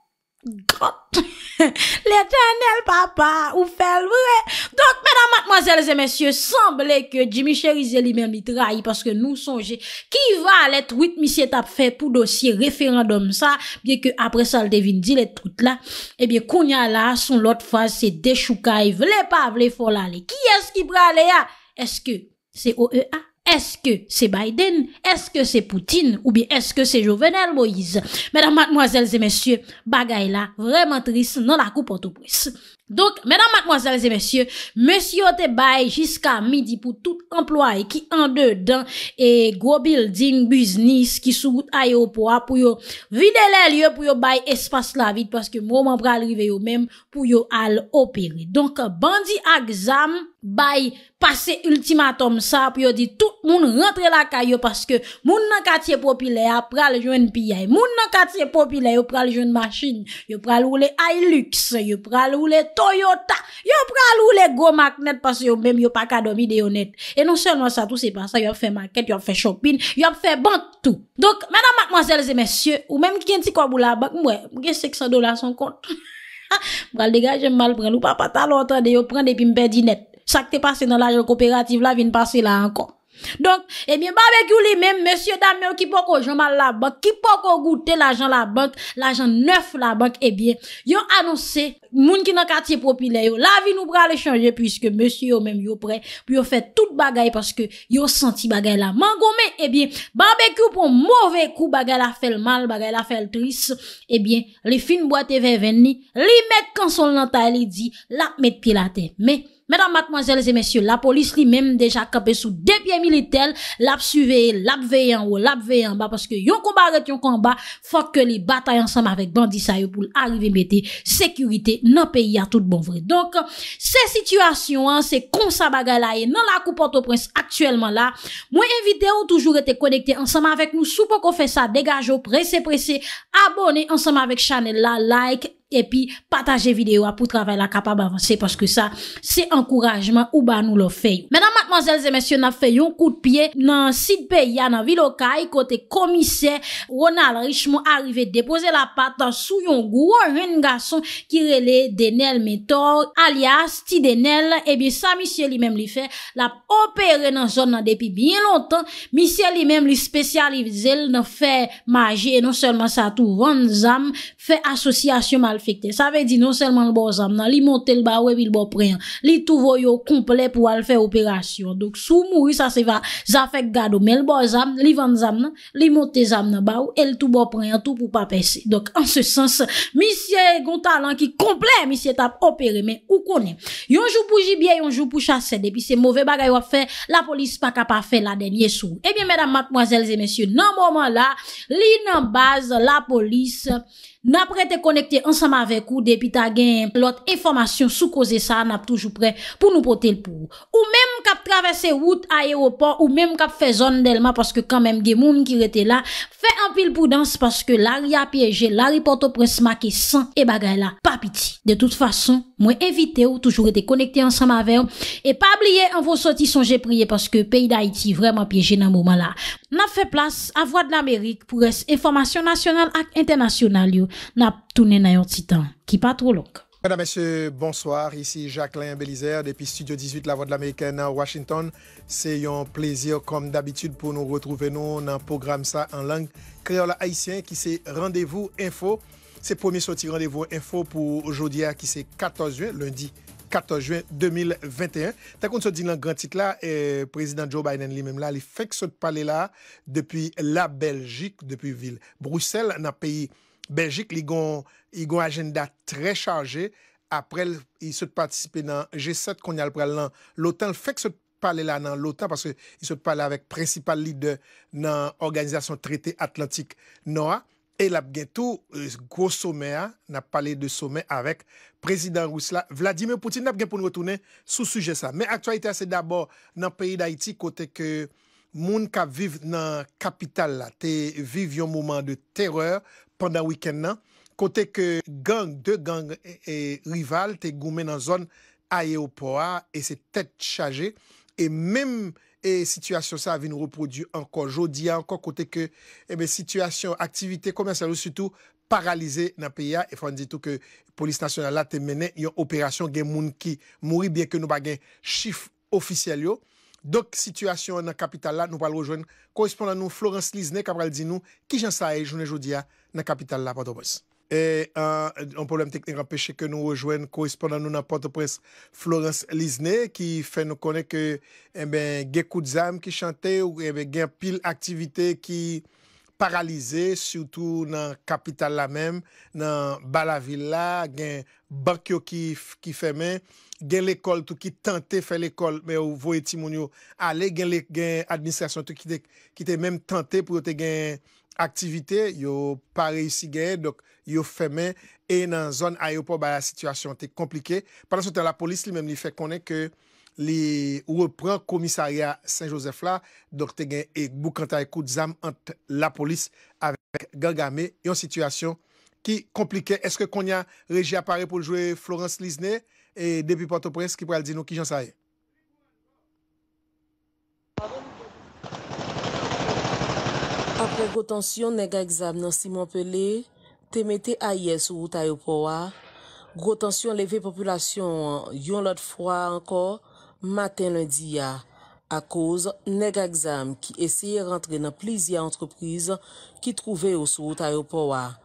God, l'Eternel Papa ou fel vre. Donk, mèdam, matmazèlze, mèsyè, semblè ke Jimmy Cherizel imèm bit rayi paske nou sonje. Ki va lett witt mi sjet ap fè pou dosye referandom sa, bie ke apre sal devin di lett tout la, e eh bie kounya la, son lot fwa se dechouka, i vle pa vle fola le. Ki esk ki prale ya? Ah? Eske se o e a? Eske se Biden, eske se Poutine ou bi eske se Jovenel Moïse? Mèdame, mademoiselles et messieurs, bagay la, vremen tris, non la coupe en tout bris. Donk, mèdamak mwazalize mèsyo, mèsyo te bay jiska midi pou tout employe ki an de dan e go building business ki sou gout ayopwa pou yo videle lye pou yo bay espas la vid paske mwoman pralrive yo mèm pou yo al operi. Donk, bandi a gzam bay pase ultimatom sa pou yo di tout moun rentre la kayo paske moun nan katiye popile a pral jwen piye. Moun nan katiye popile yo pral jwen machin, yo pral ou le hay lux, yo pral ou le... Toyota, yo pral ou le gomak net pas yo mem, yo pakadomi de yo net. E nou senwa sa, tout se pa sa, yo ap fe market, yo ap fe shopping, yo ap fe bank tout. Dok, mena mkmozèlze, mensyè, ou menm ki kenti kwa bou la bak, mwen, mwen seksan do la son kont. Mwal degaj, jen mmal pral ou papata loutan de yo pran de pi mbedi net. Sa ki te pase nan la jel kooperatif la, vin pase la an kont. Donk, ebyen, eh barbekou li men, monsye Damien ki poko joma la bank, ki poko goute la jan la bank, la jan neuf la bank, ebyen, eh yon anonsè, moun ki nan katye popi le yo, la vi nou prale chanje, pwiske monsye yo men yo pre, pwio fè tout bagay, paske yo senti bagay eh la man gome, ebyen, barbekou pou mouve kou bagay la fèl mal, bagay la fèl tris, ebyen, li fin boate ve veni, li met konsol nan ta, li di, la met pi la te, me. Mèdam matmozèl zè mèsyò, la polis li mèm deja kapè sou debye militel, lap su veye, lap veye an wò, lap veye an ba, paske yon komba ret yon komba, fòk ke li batay ansam avèk bandisa yo pou l'arive metè sekurite nan peyi a tout bon vre. Donk, se situasyon an, se konsa bagay la e nan la koupote ou prens aktwèlman la, mwen evite ou toujou rete konekte ansam avèk nou, sou pou kon fè sa, degaje ou prese prese, abone ansam avèk chanel la, like, abone, epi pataje videwa pou travè la kapab avansè paske sa se ankourajman ou ban nou lo fè yon menan matman zèl zèmè syon na fè yon kout pye nan sit pe ya nan vilokay kote komise ronal richmon arive depose la patan sou yon gwo ren gason ki rele denel metor alias ti denel ebi sa misye li mèm li fè la opere nan zon nan depi biye lontan misye li mèm li spesyalize l nan fè maje e non sèlman sa tou ron zam fè asosyasyon mal Fekte, sa ve di non selman l bo zam nan Li monte l bawe, li bo preyan Li tou voyo komple pou al fe operasyon Dok sou mou, sa se va Zafek gado, men l bo zam, li vante zam nan Li monte zam nan bawe, el tou bo preyan Tou pou pa pese, dok an se sens Misyè Gontalan ki komple Misyè tap operé, men ou konè Yonjou pou jibye, yonjou pou chasè Depi se mouve bagay wap fe, la polis Paka pa fe la denye sou Ebyen mèdam matmoazèlzè, mèsyè, nan mòman la Li nan baz la polis N apre te konekte ansama vek ou Depi ta gen plot e formasyon Sou kose sa an ap toujou pre Pou nou pote l pou ou Ou menm kap travesse wout a eropor Ou menm kap fezon delman Paske kan menm gen moun ki rete la Fe an pil pou dans Paske l ari apieje L ari porto pre smake san E bagay la papiti De tout fason Mwen evite ou Toujou rete konekte ansama vek ou E pa bliye an vos soti son je priye Paske peyi da Haiti Vreman apieje nan mouman la N apfe plas Avwa d'Amerik Pou res E formasyon nasyonal ak internasyonalyou n'a tourné dans un petit temps qui pas trop long. Mesdames, Messieurs, bonsoir. Ici Jacqueline Bélizer depuis Studio 18 La Voix de l'Américaine à Washington. C'est un plaisir, comme d'habitude, pour nous retrouver nous dans le programme ça en langue créole haïtienne qui c'est Rendez-vous Info. C'est premier sorti Rendez-vous Info pour aujourd'hui qui c'est 14 juin, lundi 14 juin 2021. T'as qu'on se dit dans grand titre là, et président Joe Biden lui-même là, il fait que ce palais là depuis la Belgique, depuis ville Bruxelles, dans le pays Belgique, li gon agenda tre chanje. Apre, li sot patisipe nan G7 kon yal pral nan l'OTAN. Le fek sot pale la nan l'OTAN, parce li sot pale avèk prinsipal lider nan Organizasyon Treté Atlantik NOA. E lap gen tou, gwo somè a, nap pale de somè avèk Prezident Rousselat. Vladimir Poutine nap gen pou nou otounen sou suje sa. Me aktualite a se d'abor nan peyi d'Haïti kote ke moun ka vive nan kapital la, te viv yon mouman de terreur Pendan wikend nan, kote ke gang, de gang e, e, rival te goumen nan zon aeopoa e se tet chaje. E menm e sitwasyon sa avin repodu ankon jodi ankon kote ke eh situasyon, aktivite komensalou sütou paralize nan piya. E fwande ditou ke polis nasyonal la te mene yon operasyon gen moun ki mouri bieke nou bagen chif ofisyal yo. Dok, situasyon nan kapital la, nou pal rejwen, korespondan nou Florence Lisne, kabral di nou, ki jan sa e jounen joudia nan kapital la, Port-au-Prince. E, an problem teknik an peche ke nou rejwen, korespondan nou nan Port-au-Prince, Florence Lisne, ki fe nou kone ke, e ben, Geku Dzam ki chante, ou e ben, gen pil aktivite ki... paralize, soutou nan kapital la mem, nan bala villa, gen bak yo ki femen, gen l'ekol tou ki tante fe l'ekol me ou vo eti moun yo ale, gen l'ekol gen administrasyon tou ki te menm tante pou yo te gen aktivite, yo pare yisi gen, yo femen e nan zon ayopo ba la sitwasyon te komplike. Paran sou ten la polis li menm li fe konen ke... li repren komisaria Saint-Joseph la, dok te gen e boukantay e kout zam ant la polis avek gangame yon situasyon ki komplike. Eske kon ya reji apare pou ljwe Florence Lisne e depi porto prens ki pral di nou ki jansaye? Apre goutansyon nega exam nan Simon Pele, temete aye sou woutay yo pouwa. Goutansyon leve populasyon yon lot fwa anko, Maten lundi ya, a koz nega gzam ki esye rentre nan plizya antreprise ki trouve yo sou ta yo pouwa.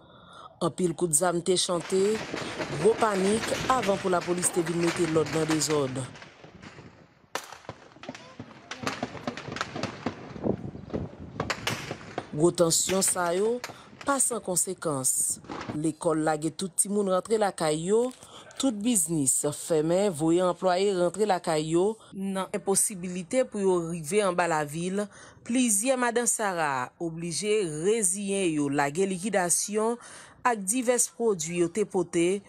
An pil kout zam te chante, go panik avan pou la polis te binmete lod nan dezod. Go tensyon sa yo, pasan konsekans. L'ekol lage touti moun rentre la kay yo. Sout bisnis femen voye employe rentre la kayo nan imposibilite pou yo rive en bala vil. Plizi a madan Sara oblije reziye yo lage likidasyon ak divers prodwi yo te pote.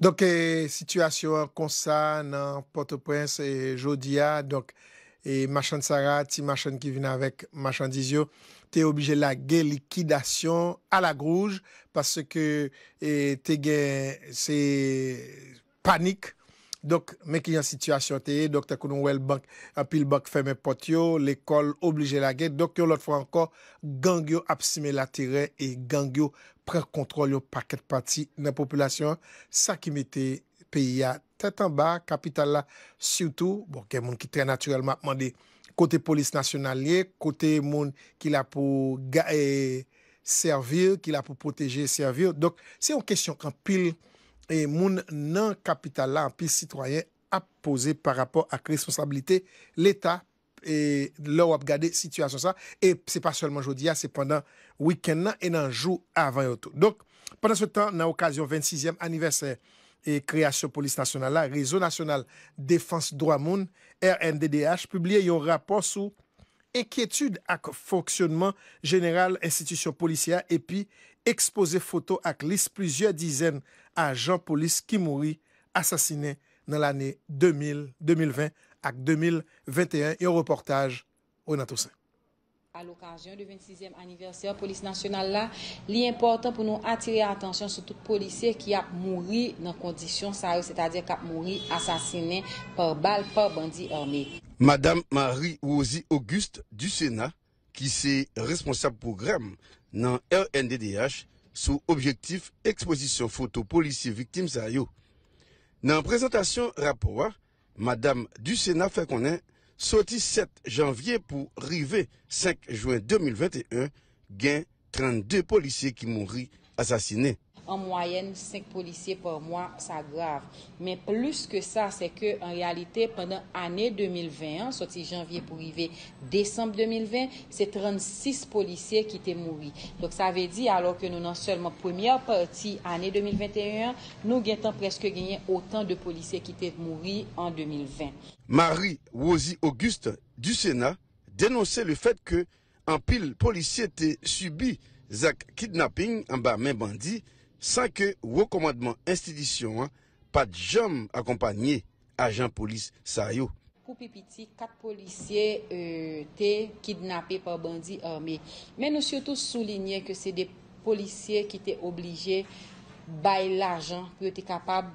Dok e euh, situasyon konsa nan Port-au-Prince e Jodia, ah, dok e machan Sara, ti machan ki vina vek, machan diz yo, te oblije la ge likidasyon a la grouj, pase ke te gen se panik, dok me ki jan situasyon te, dok ta konon wel bank apil bank feme pot yo, le kol oblije la ge, dok yo lot fwa anko gangyo ap sime la tire, e gangyo likidasyon. prekontrol yo paket pati nan populasyon, sa ki mette peyi ya tetan ba, kapital la, syoutou, bon ke moun ki tre naturelman ap mande kote polis nasyonalye, kote moun ki la pou gae servir, ki la pou proteje servir. Dok se yon kesyon an pil, e moun nan kapital la, an pil sitwayen ap pose par rapport ak responsabilite l'Etat. E lor ap gade situasyon sa E se pa solman jodi ya se pandan Weekend nan enan jou avan yotou Donk pandan se tan nan okasyon 26e Aniversè e kreasyon polis nasyonal La rezo nasyonal Defans Dwa Moun RNDDH Publiye yon rapor sou Ekyetude ak fonksyonman General institisyon polisya E pi expose foto ak lis Plizye dizen ajan polis Ki mouri asasine Nan lane 2020 Ak 2021, yon reportaj ou natosan. A l'okajyon de 26e aniverser polis nasyonal la, li important pou nou atire atensyon sou tout polisier ki ap mouri nan kondisyon sa yo, se ta di ak ap mouri asasinen par bal, par bandi orme. Madame Marie Wosi Auguste du Sénat, ki se responsable pou grèm nan RNDDH sou objektif ekspozisyon foto polisier viktim sa yo. Nan prezentasyon raporwa, Madame du Sénat fait qu'on est sorti 7 janvier pour arriver 5 juin 2021, gain 32 policiers qui mourir assassinés en moyenne 5 policiers par mois, ça grave. Mais plus que ça, c'est que en réalité, pendant l'année 2021, sorti janvier pour arriver décembre 2020, c'est 36 policiers qui étaient morts. Donc ça veut dire, alors que nous n'en seulement première partie année 2021, nous guettons presque gagné autant de policiers qui étaient morts en 2020. Marie wozy Auguste du Sénat dénonçait le fait que en pile policiers étaient subis zac kidnapping en bas main bandit Sa ke wakomadman institisyon an, pat jom akompanyen ajan polis sa yo. Koupi piti, kat polisye euh, te kidnape pa bandi arme. Men nou soto souligne ke se de polisye ki te oblije baye l'ajan pou te kapab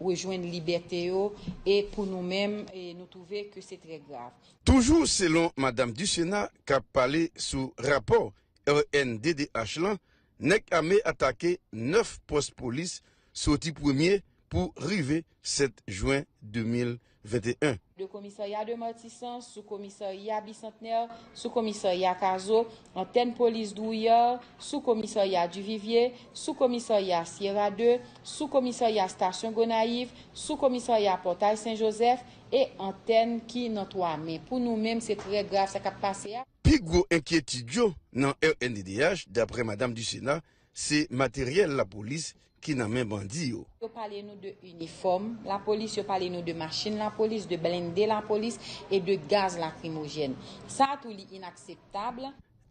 wejwen libeteyo e pou nou menm nou touve ke se tre grave. Toujou selon madame du Senat, kap pale sou rapor RNDD e Hachlan, Nek armé attaqué neuf postes police, sorti premier pour arriver 7 juin 2021. Le commissariat de Matissan, sous-commissariat Bicentenaire, sous-commissariat Cazo, antenne police d'Ouillard, sous-commissariat du Vivier, sous-commissariat Sierra 2, sous-commissariat Station Gonaïve, sous-commissariat Portail Saint-Joseph et antenne qui Notre Mais pour nous-mêmes, c'est très grave ce qui a passé. gwo enkyeti dyo nan RNDDH e dapre madame du Senat, se materyel la polis ki nan men bandi yo. Yo pale nou de uniform, la polis, yo pale nou de machin la polis, de blendé la polis et de gaz lacrimogène. Sa tou li inakseptable.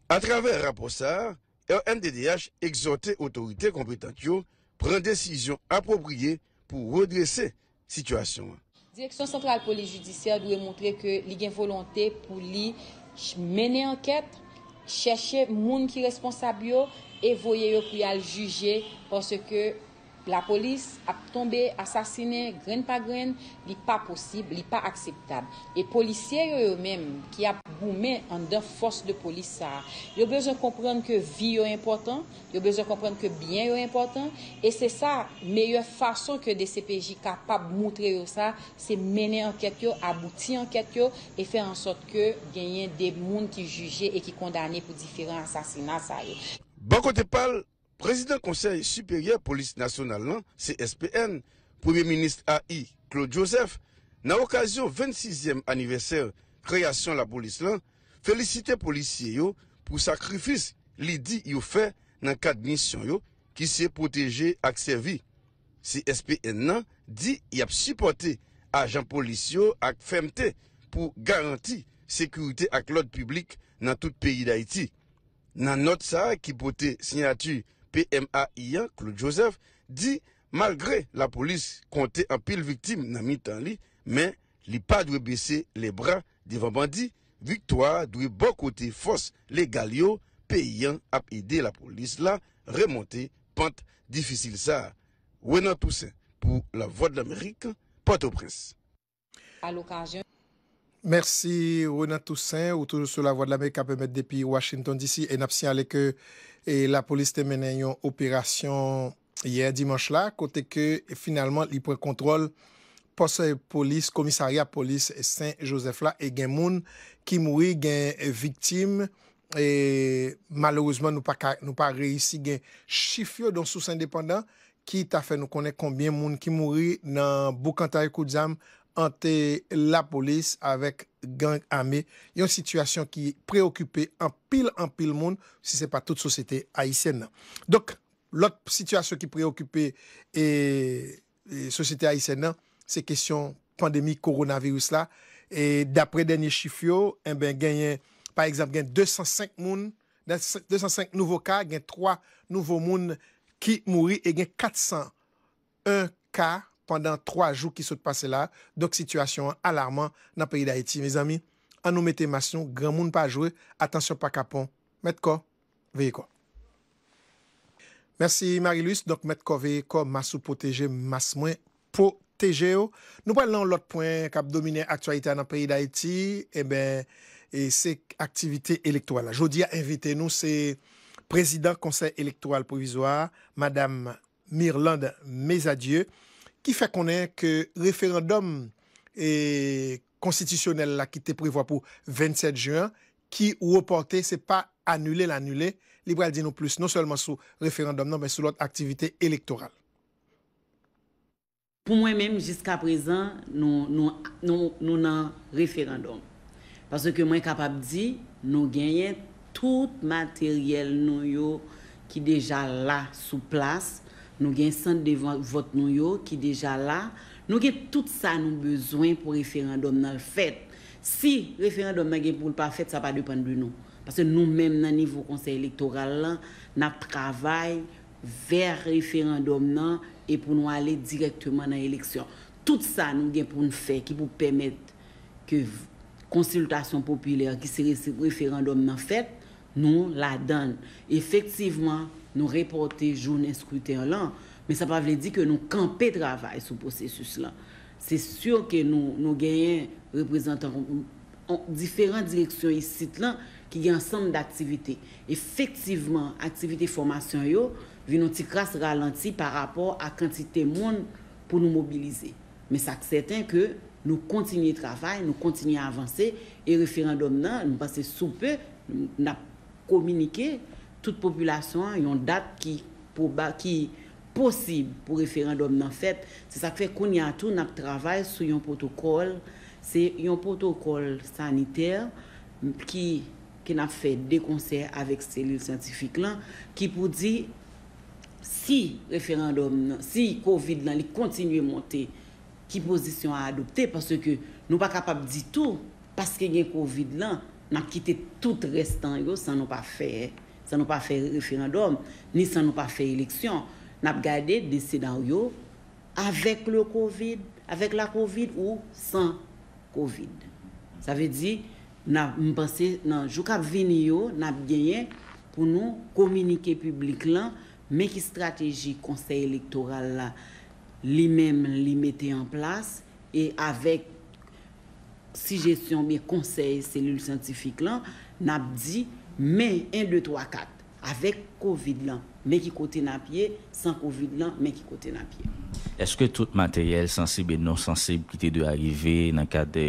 A traver raposa, RNDDH e exote otorite kompetant yo, pren desisyon apopriye pou redrese sitwasyon. Direksyon sentral polis judisyen dwe montre ke li gen volonte pou li mène anket, chèche moun ki responsab yo, e voye yo pou yal juje, pwosè ke... La polis ap tombe, asasine, gren pa gren, li pa posib, li pa akseptab. E polisye yo yo menm ki ap boumen an dan fos de polis sa. Yo bezo kompran ke vi yo importan, yo bezo kompran ke bien yo importan. E se sa, meyo fason ke DCPJ kapap moutre yo sa, se mene an ket yo, abouti an ket yo, e fe ansot ke genyen de moun ki juje e ki kondane pou diferan asasina sa yo. Bako bon te pal! Prezident konsey superyè polis nasyonal lan, CSPN, Premier Ministre AI Claude Joseph, nan okasyon 26èm aniversè kreasyon la polis lan, felisite polisye yo pou sakrifis li di yo fè nan kad misyon yo ki se poteje ak sevi. CSPN nan di yap supporte ajan polis yo ak femte pou garanti sekurite ak lot publik nan tout peyi da iti. Nan not sa ki pote signatu PMA yon, Claude Joseph, di malgre la polis konte apil viktim nan mi tan li, men li pa dwe bese le bra di Vambandi, viktwa dwe bon kote fos le galio pe yon ap ide la polis la remonte pante difisil sa. Wenan Toussaint pou la Voix de l'Amérique, Pantopresse. Mersi, Ronan Toussaint, ou Toujousou la Voix de l'Amérique, apemèd depi Washington DC, enapsi aleke la polis te menen yon operasyon yè dimanche la, kote ke finalman li prekontrol posè polis, komisaria polis Saint-Joseph-la, e gen moun ki mouri gen viktim, e malorouzman nou pa reisi gen chifyo don sous indépendant, ki tafe nou konen konbyen moun ki mouri nan boukantare koudjam, ante la polis avèk gang amè, yon situasyon ki preokupè anpil anpil moun, si se pa tout sosete Aysen nan. Dok, lot situasyon ki preokupè e, e sosete Aysen nan, se kesyon pandemi koronavirus la, e dapre denye chifyo, en eh ben genyen, par exemple, genyen 205 moun, 205 nouvo ka, genyen 3 nouvo moun ki mouri, e genyen 401 ka, pendant trois jours qui sont passés là. Donc, situation alarmante dans le pays d'Haïti, mes amis. En nous mettez grand monde pas jouer. Attention, pas capon. Mettre quoi? Veillez quoi? Merci, Marilus. Donc, mettez quoi? Veillez quoi? Massou protégé, masse moins protéger. Nous parlons l'autre point qui a dominé l'actualité dans le pays d'Haïti. Eh ben, et c'est activité électorale. Jodi a invité nous, c'est président conseil électoral provisoire, Madame Mirlande adieux Ki fè konen ke referandom e konstitisyonel la ki te privwa pou 27 juan, ki ou oporte se pa anule l'anule, libra el di nou plus nou selman sou referandom nou, men sou lot aktivite elektoral. Pou mwen menm jiska prezan, nou nan referandom. Paswe ke mwen kapap di, nou genyen tout materyel nou yo ki deja la sou plas, Nou gen sent devan vot nou yo ki deja la. Nou gen tout sa nou bezwen pou referandom nan fet. Si referandom nan gen pou l pa fet, sa pa depan dun nou. Pase nou men nan nivou konsey elektoral lan, nan travay ver referandom nan, e pou nou ale direktman nan eleksyon. Tout sa nou gen pou l fe, ki pou pemet konsultasyon popilyar ki se referandom nan fet, nou la dan. Efektivman, nou reporte jounen skruter lan, men sa pa vle di ke nou kampe travay sou posesus lan. Se sur ke nou genyen reprezentant an diferant direksyon y sit lan ki gen ansanm d'aktivite. Efektiveman, aktivite formasyon yo vi nou ti kras ralanti pa rapor a kantite moun pou nou mobilize. Men sa kseten ke nou kontinye travay, nou kontinye avanse, e referandom nan, nou pase soupe, nou na komunike, tout populasyon yon dat ki pou ba, ki posib pou referandom nan fet, se sak fe kon yon tout nan travay sou yon protokol se yon protokol saniter ki nan fe de konser avek selil santifik lan ki pou di si referandom nan, si COVID lan li kontinuye monte ki posisyon a adopte, parce ke nou pa kapap ditou, parce ke yon COVID lan, nan kite tout restan yo, san nou pa fe e sa nou pa fe referendum, ni sa nou pa fe eleksyon, nap gade desi dan yo, avek le COVID, avek la COVID ou san COVID. Sa ve di, nou mpense, nou, jok ap vini yo, nap genyen pou nou kominike publik lan, me ki strategi konsey elektoral la, li mem li mette en plas, e avek sijesyon mi konsey selil santifik lan, nap di, Mè, 1, 2, 3, 4, avèk COVID lan, mè ki kote na pye, san COVID lan, mè ki kote na pye. Est-ce que tout materiel sensibil non sensibilité de arrivée nan kade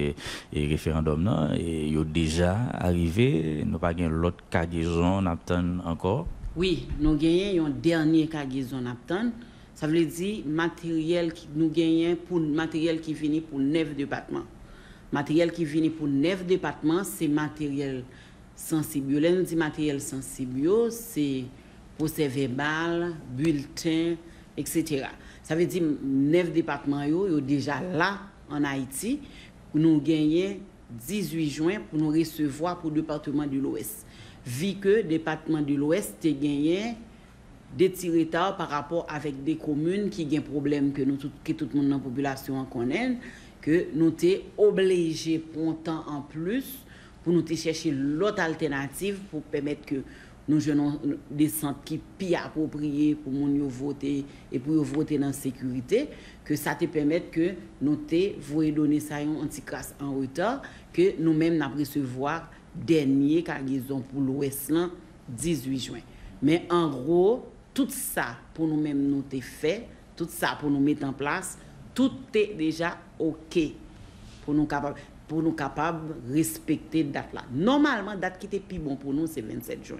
referandum nan, yo deja arrivée, nou pa gen l'ot kagezon naptan ankor? Oui, nou genyen yon dernier kagezon naptan. Sa vle di materiel nou genyen pou materiel ki vini pou nev depatman. Materiel ki vini pou nev depatman, se materiel... sensibyo. Lè nou di materyèl sensibyo, se pou se vebal, bulten, etc. Sa ve di nef departman yo, yo deja la, an Haiti, pou nou genyen 18 juen pou nou resevoa pou departman di l'O.S. Vi ke departman di l'O.S. te genyen deti reta par rapport avèk de komoun ki gen problem ke nou te tout moun nan populasyon konen, ke nou te oblèje pon tan an plus pou nou te chèche lot alternatif pou pèmèt ke nou jenon de sant ki pi apopriye pou moun yo votè e pou yo votè nan sekurite, ke sa te pèmèt ke nou te voye donè sa yon antikas an wotor, ke nou mèm nan presevwa denye kagizon pou l'OES lan 18 juan. Mè an gro, tout sa pou nou mèm nou te fè, tout sa pou nou mèt an plas, tout te deja ok pou nou kapabè. pour nous capables de respecter date là. Normalement, date qui était plus bon pour nous, c'est 27 juin.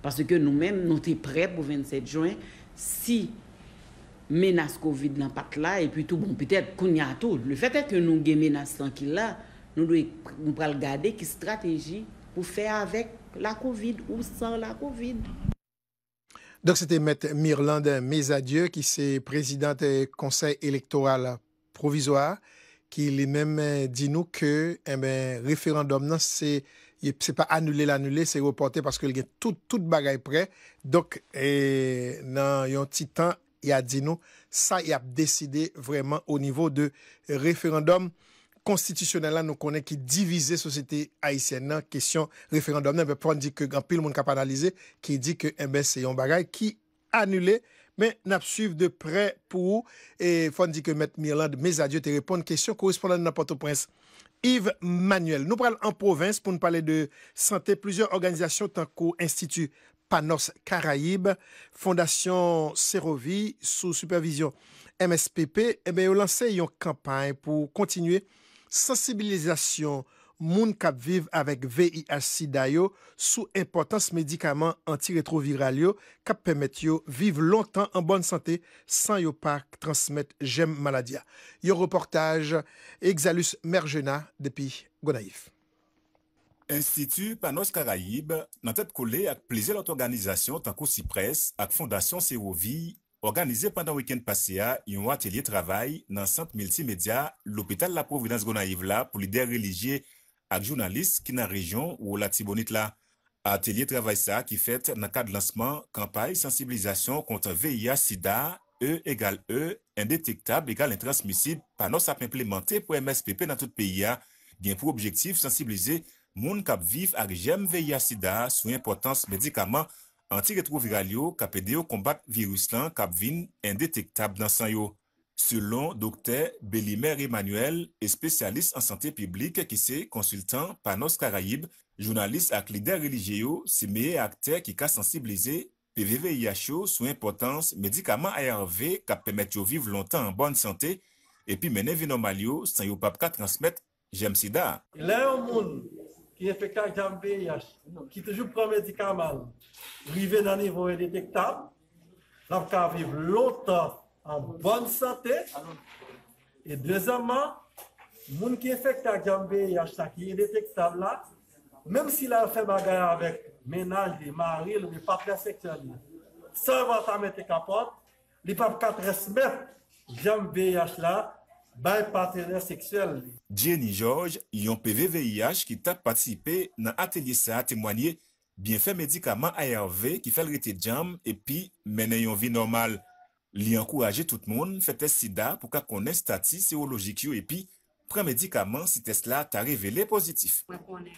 Parce que nous-mêmes, nous sommes prêts pour 27 juin si menace Covid n'est pas là et puis tout bon peut-être qu'on y a tout. Le fait est que nous avons menace qui là, nous devons nous regarder qui stratégie pour faire avec la Covid ou sans la Covid. Donc, c'était M. Myrlande Mesadieu, qui est président du Conseil électoral provisoire. Ki li menm di nou ke eh referandom nan se pa anule l'anule se reporte paske li gen tout bagay pre. Dok eh, nan yon titan ya di nou sa yap deside vreman o nivou de referandom konstitisyonel nan nou konen ki divize sosete AICN nan kesyon referandom nan. mais n'a suivons de près pour et faut dire que M. Mirland, mes adieux, te répondre question correspondant de port prince Yves Manuel, nous parlons en province pour nous parler de santé. Plusieurs organisations, tant Institut Panos Caraïbes, Fondation Cérovie, sous supervision MSPP, eh bien, ont lancé une campagne pour continuer sensibilisation Moun kap viv avèk VIHC dayo, sou impotans medikaman anti-retroviral yo, kap pèmèt yo viv lontan an bon sante san yo pa transmèt jèm maladia. Yo reportaj, Exalus Merjena, depi Gonaif. Institut Panos Karayib nan tèt kole ak pleze lout organizasyon tanko si pres, ak fondasyon Seyovi, organizè pandan wikend pase ya, yon atelier travay nan sant multimedya, l'Opital la Providence Gonaif la pou l'idea religye ak jounalist ki nan rejon ou la tibonit la. Atelier travay sa ki fet nan kad lansman kampay sensibilizasyon kontan VIH-SIDA E egal E, indetektab, egal intransmisib, panos ap implemente pou MSPP nan tout peyi ya. Gen pou objektif sensibilize moun kap viv ak jem VIH-SIDA sou importans medikaman anti-retroviral yo kap ede yo kombat virus lan kap vin indetektab dansan yo. Selon dokte Belimer Emmanuel, espesyalist an sante publik ki se konsultan Panos Karayib, jounalist ak lider religiyo, se meye akte ki ka sensibilize pe veve yacho sou importans medikaman ARV kap pemet yo viv lontan an ban sante epi mene vinomalyo san yo pap ka transmet jemsida. Le yon moun ki efektan jambe yacho, ki tejou pran medikaman, vive nan nivou e detektan, laf ka viv lontan. An bon sante, e de zanman, moun ki efekta jam VIH sa ki yede tek tab la, menm si la ou fe bagayan avek menaj, li maril, li patre seksyel li. Sa ou an sa mette kapot, li pap katre smet jam VIH la, bay patre seksyel li. Jenny George, yon PVVIH ki tap patipe nan atelye se a temwanye, bin fe medikaman ay avve ki fel rete jam epi mene yon vi normal. li ankouwaje tout moun fete sida pou ka kone stati se o logik yo epi pran medikaman si test la ta revele pozitif. Mhm.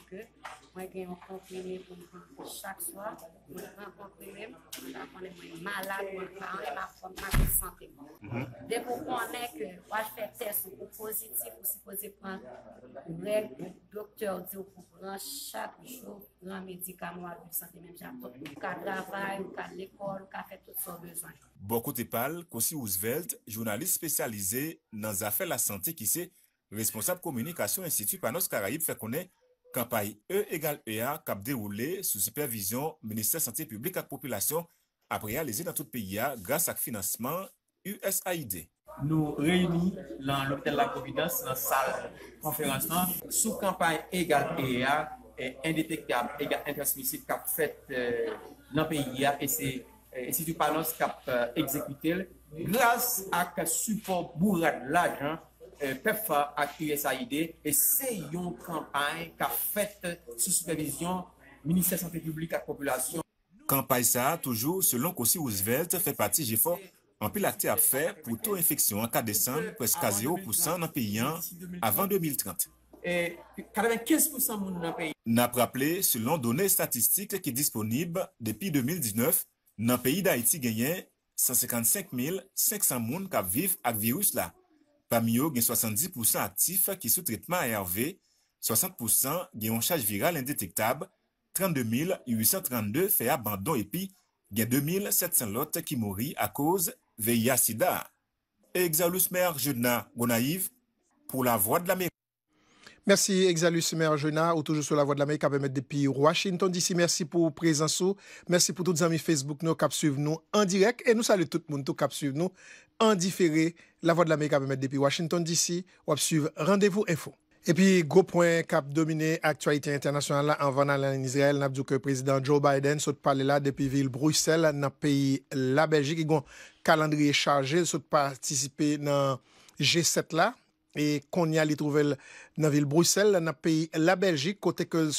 Boko te pal, Kosi Ousvelte, jounaliste spesyalize nan zafè la sante ki se, Responsab Komunikasyon Institut Panos Karaib fè konè kampay E-EA e kap deroule sou sipervizyon Ministère Santé Publique ak Population aprealize nan tout PIA grase ak financeman USAID. Nou reyouni lan l'Optel la Providence lan sal konferansman sou kampay E-EA e indetekab E-EA kap fèt nan PIA Institut Panos kap ekzekwitel euh, grase ak support bourad l'ajan. Eh, pep fa akteye sa ide e se yon kampay ka fète se soubevizyon Ministère Santé Publique ak Populasyon. Kampay sa toujou selon kousi ou svelte fè pati jifo anpil akte ap fè pou tou infeksyon ak adesan pwes kaze ou pousan nan pi yon avan 2030. Nan praple selon donè statistik ki disponib depi 2019 nan pi d'Haïti genyen 155 500 moun kap viv ak virus la. Pamyo gen 70% aktif ki sou tretman ARV, 60% gen onchaj viral indetektab, 32 832 fe abandon epi gen 2700 lot ki mori a koz ve yasida. E egzalus mer jena, gonaiv, pou la vwa de la mey. Merci, egzalus mer jena, ou toujou sou la vwa de la mey, kabemet depi Washington. Disi merci pou prezansou, merci pou tout zami Facebook nou kap suiv nou an direk, e nou sali tout moun tou kap suiv nou. an difere la vo de l'Amerika bemet depi Washington DC, wap suiv Rendez-vous Info. E pi, go point kap domine, aktualite internasyonale an vana lan en Israel, nabdouke prezident Joe Biden, sot pale la depi vil Bruxelles, nan peyi la Belgique, yon kalandriye chaje, sot patisipe nan G7 la, e konya li trovel ville de Bruxelles, pays de la Belgique, côté que se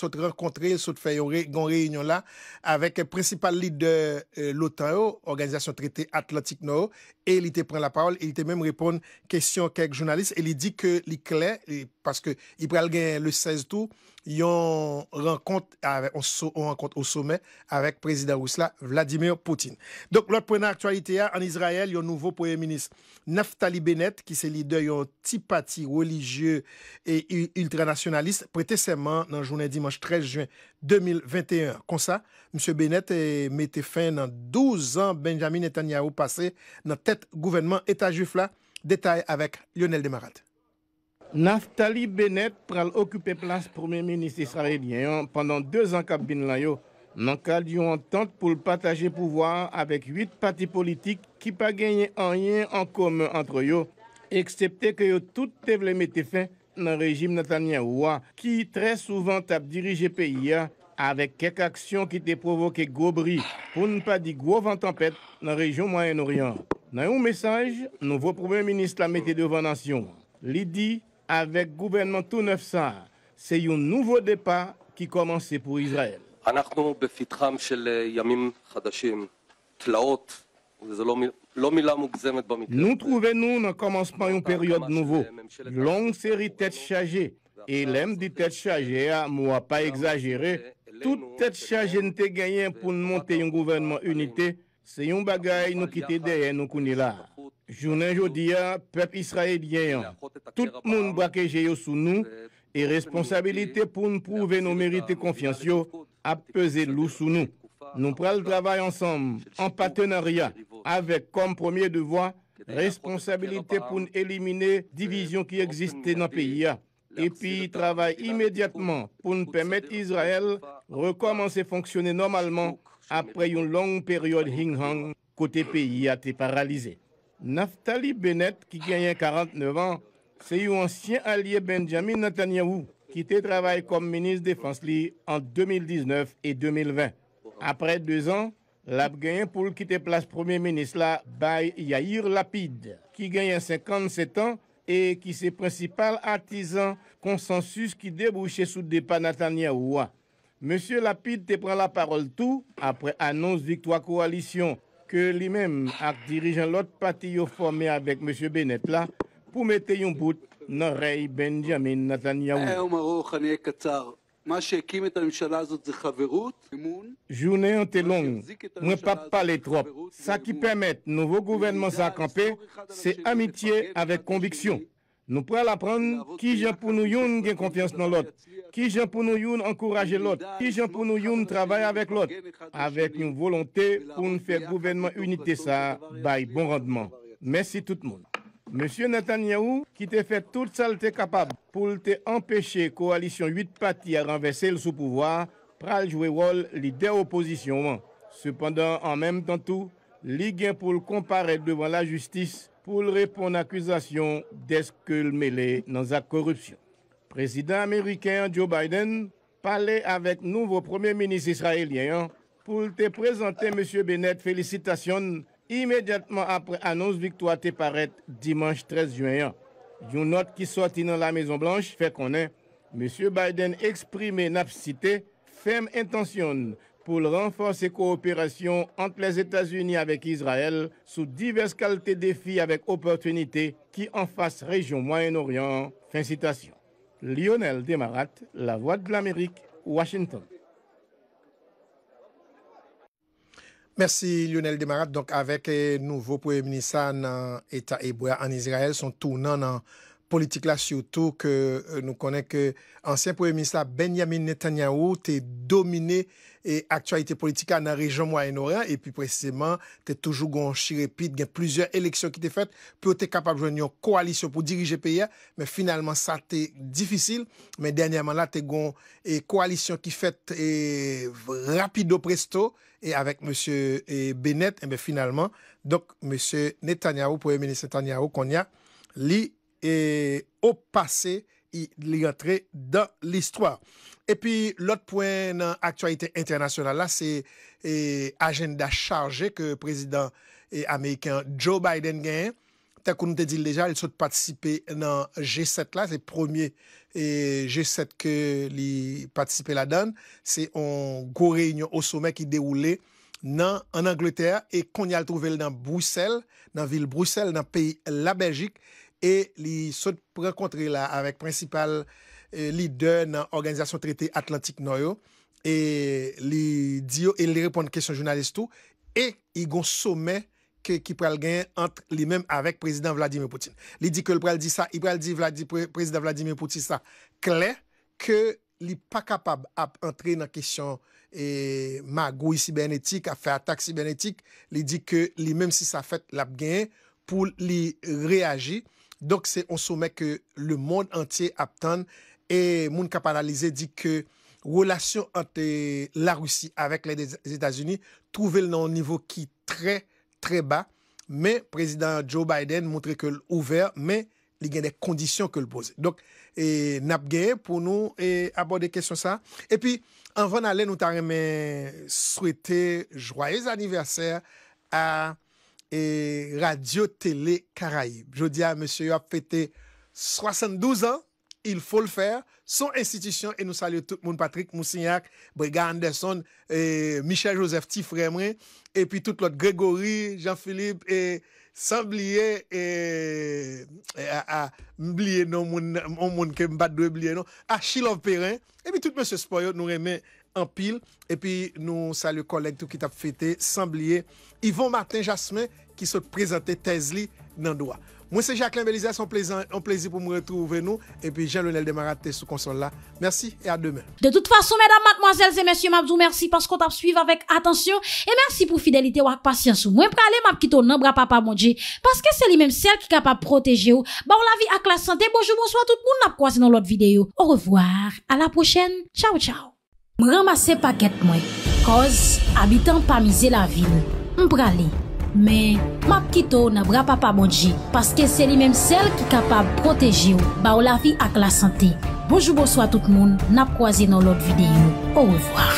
sont fait une réunion là, avec le principal leader de euh, l'OTAN organisation Traité Atlantique Nord, et il te prend la parole, il était te même à question quelques journalistes, il il dit que les parce parce que prend le 16 août, ont rencontre, on rencontre au sommet président président Rousla, Vladimir Poutine. Donc, point d'actualité, en Israël, il y a un nouveau premier ministre Naftali Bennett, qui est leader leader petit parti religieux et ultranationaliste prêté serment dans journée dimanche 13 juin 2021. Comme ça, M. Bennett eh, mettait fin dans 12 ans Benjamin Netanyahu passé dans tête gouvernement État juif là. Détail avec Lionel Demarat. Naftali Bennett prend occuper place premier ministre israélien hein. pendant deux ans cabine là yo dans cadre d'une entente pour partager pouvoir avec huit partis politiques qui pas gagné rien en commun entre eux, excepté que tout tout devait mettre fin souvent rejim dirigé le pays avec quelques actions qui ya provoqué kek gros ki pour ne pas dire ne gros di tempêtes tempête la région région Moyen-Orient. un message. Le nouveau Premier Ministre la nation. Il dit avec di, gouvernement tout neuf sa, se yon nouvo depa ki komanse pou nous trouvons-nous dans commencement d'une période nouvelle. Longue série tête chargée. Et l'aime dit tête chargée, hein, moi pas exagéré, toute tête chargée n'était gagnée pour monter un gouvernement unité. C'est un bagage nous quitter derrière nous qu'on là. Journée aujourd'hui, hein, peuple israélien, hein. tout le monde braqué sous nous et responsabilité pour nous prouver nos mérites et confiance a pesé lourd sous nous. Nous prenons le travail ensemble, en partenariat, avec comme premier devoir responsabilité pour éliminer division qui existait dans le pays et puis travaille immédiatement pour permettre permettre Israël de recommencer à fonctionner normalement après une longue période hing-hang côté pays a été paralysé. Naftali Bennett, qui gagne 49 ans, c'est un ancien allié Benjamin Netanyahu qui a travaillé comme ministre de la défense en 2019 et 2020. Après deux ans, la gagné pour quitter place Premier ministre là, by Yair Lapide, qui gagne 57 ans et qui est principal artisan consensus qui débouchait sous départ Netanyahu. Monsieur Lapide te prend la parole tout après annonce victoire coalition que lui-même dirigeant l'autre partie formé avec monsieur Bennett là pour mettre un bout dans Benjamin Netanyahu. Eh, Journée été longue. Je pas parler trop. Ça qui permet nouveau gouvernement camper c'est amitié avec conviction. Nous pouvons apprendre qui j'ai pour nous yon confiance dans l'autre, qui j'ai pour nous encourager l'autre, qui j'ai pour nous travailler avec l'autre, avec une volonté pour nous faire gouvernement unité ça, bail bon rendement. Merci tout le monde. Monsieur Netanyahu, qui t'a fait toute saleté capable pour empêcher coalition 8 partis à renverser le sous-pouvoir, pral jouer rôle leader opposition. Hein. Cependant, en même temps tout, Ligue pour le comparer devant la justice pour répondre à l'accusation d'escul mêlé dans la corruption. Président américain Joe Biden parlait avec nouveau premier ministre israélien hein, pour te présenter M. Bennett félicitations Immédiatement après annonce victoire te paraît dimanche 13 juin. Une note qui sortit dans la Maison Blanche fait qu'on est. M. Biden exprimait n'a cité ferme intention pour renforcer coopération entre les États-Unis avec Israël sous diverses qualités de défis avec opportunités qui en face région Moyen-Orient. Fin citation. Lionel Demarat, La Voix de l'Amérique, Washington. Merci Lionel Demarat. Donc, avec euh, nouveau Premier ministre dans l'État hébreu en Israël, son tournant dans politik la sou tou ke euh, nou konen ke ansyen pouye ministra Benyamin Netanyahu te domine e aktualite politika nan rejon mwa enoran, e pi presiseman te toujou gon shirepit, gen pluzer eleksyon ki te fet, pou yo te kapab jwen yon koalisyon pou dirije peye, men finalman sa te difisil, men denyaman la te gon e koalisyon ki fet rapido presto, e avèk monsye Benet, men finalman monsye Netanyahu, pouye ministra Netanyahu, kon ya li Et au passé, il y entre dans l'histoire. Et puis, l'autre point dans l'actualité internationale, c'est l'agenda chargée que le président américain Joe Biden gagne. Tant qu'on te dit déjà, il souhaite participer dans G7. C'est le premier G7 que il participe là-dedans. C'est une grosse réunion au sommet qui déroulait en Angleterre et qu'on y a retrouvé dans Bruxelles, dans la ville Bruxelles, dans le pays la Belgique. e li sot prekontre la avek prinsipal e, lider nan Organizasyon Trite Atlantik Noyo e li diyo e li reponde kesyon jounalistou e i gon somen ke ki pral gen antre li menm avek prezident Vladimir Poutine li di ke l pral di sa i pral di prezident Vladimir Poutine sa klen ke li pa kapab ap antre nan kesyon e, ma goui sibernetik ap fe atak sibernetik li di ke li menm si sa fèt lap gen pou li reagi Donk se on soume ke le moun entye aptan e moun kap analize di ke relasyon ante la Roussi avek le des Etats-Unis trouve l nan nivou ki tre tre ba me prezident Joe Biden montre ke l ouver me li gen de kondisyon ke l pose. Donk e, napgeye pou nou e apote kesyon sa. E pi anvan ale nou tareme souwete jwaez aniverser a... et Radio Télé Caraïbes. Je dis à monsieur, a fêté 72 ans. Il faut le faire. Son institution, et nous saluons tout le monde, Patrick Moussignac, Briga Anderson, Michel Joseph Tifremrin, et puis tout l'autre, Grégory, Jean-Philippe, et sans oublier, et, à, oublier, non, mon, monde, que m'bat de non, Achille Perrin, et puis tout monsieur Spoyot, nous remet pile. Et puis, nous saluons collègue tout qui t'a fêté, Samblier, Yvon Martin Jasmin, qui se présentait Tesli dans Moi, c'est Jacqueline Belize, c'est un plaisir, pour me retrouver nous. Et puis, Jean-Lionel Demarate sous console là. Merci et à demain. De toute façon, mesdames, mademoiselles et messieurs, merci parce qu'on t'a suivi avec attention. Et merci pour fidélité ou patience. Moi, pour aller, m'a quitté au bras papa, mon Dieu. Parce que c'est lui-même celle qui est capable de protéger ou. Bah, la vie à la santé. Bonjour, bonsoir tout le monde. On dans l'autre vidéo. Au revoir. À la prochaine. Ciao, ciao. M ramase paket mwen, koz abitan pa mize la vil, m pra li. Men, map kito na bra pa pa modji, paske se li menm sel ki kapab proteji ou, ba ou la vi ak la sante. Bojou bojou a tout moun, nap kwa zi nou lot videyo. Ou ou zwa.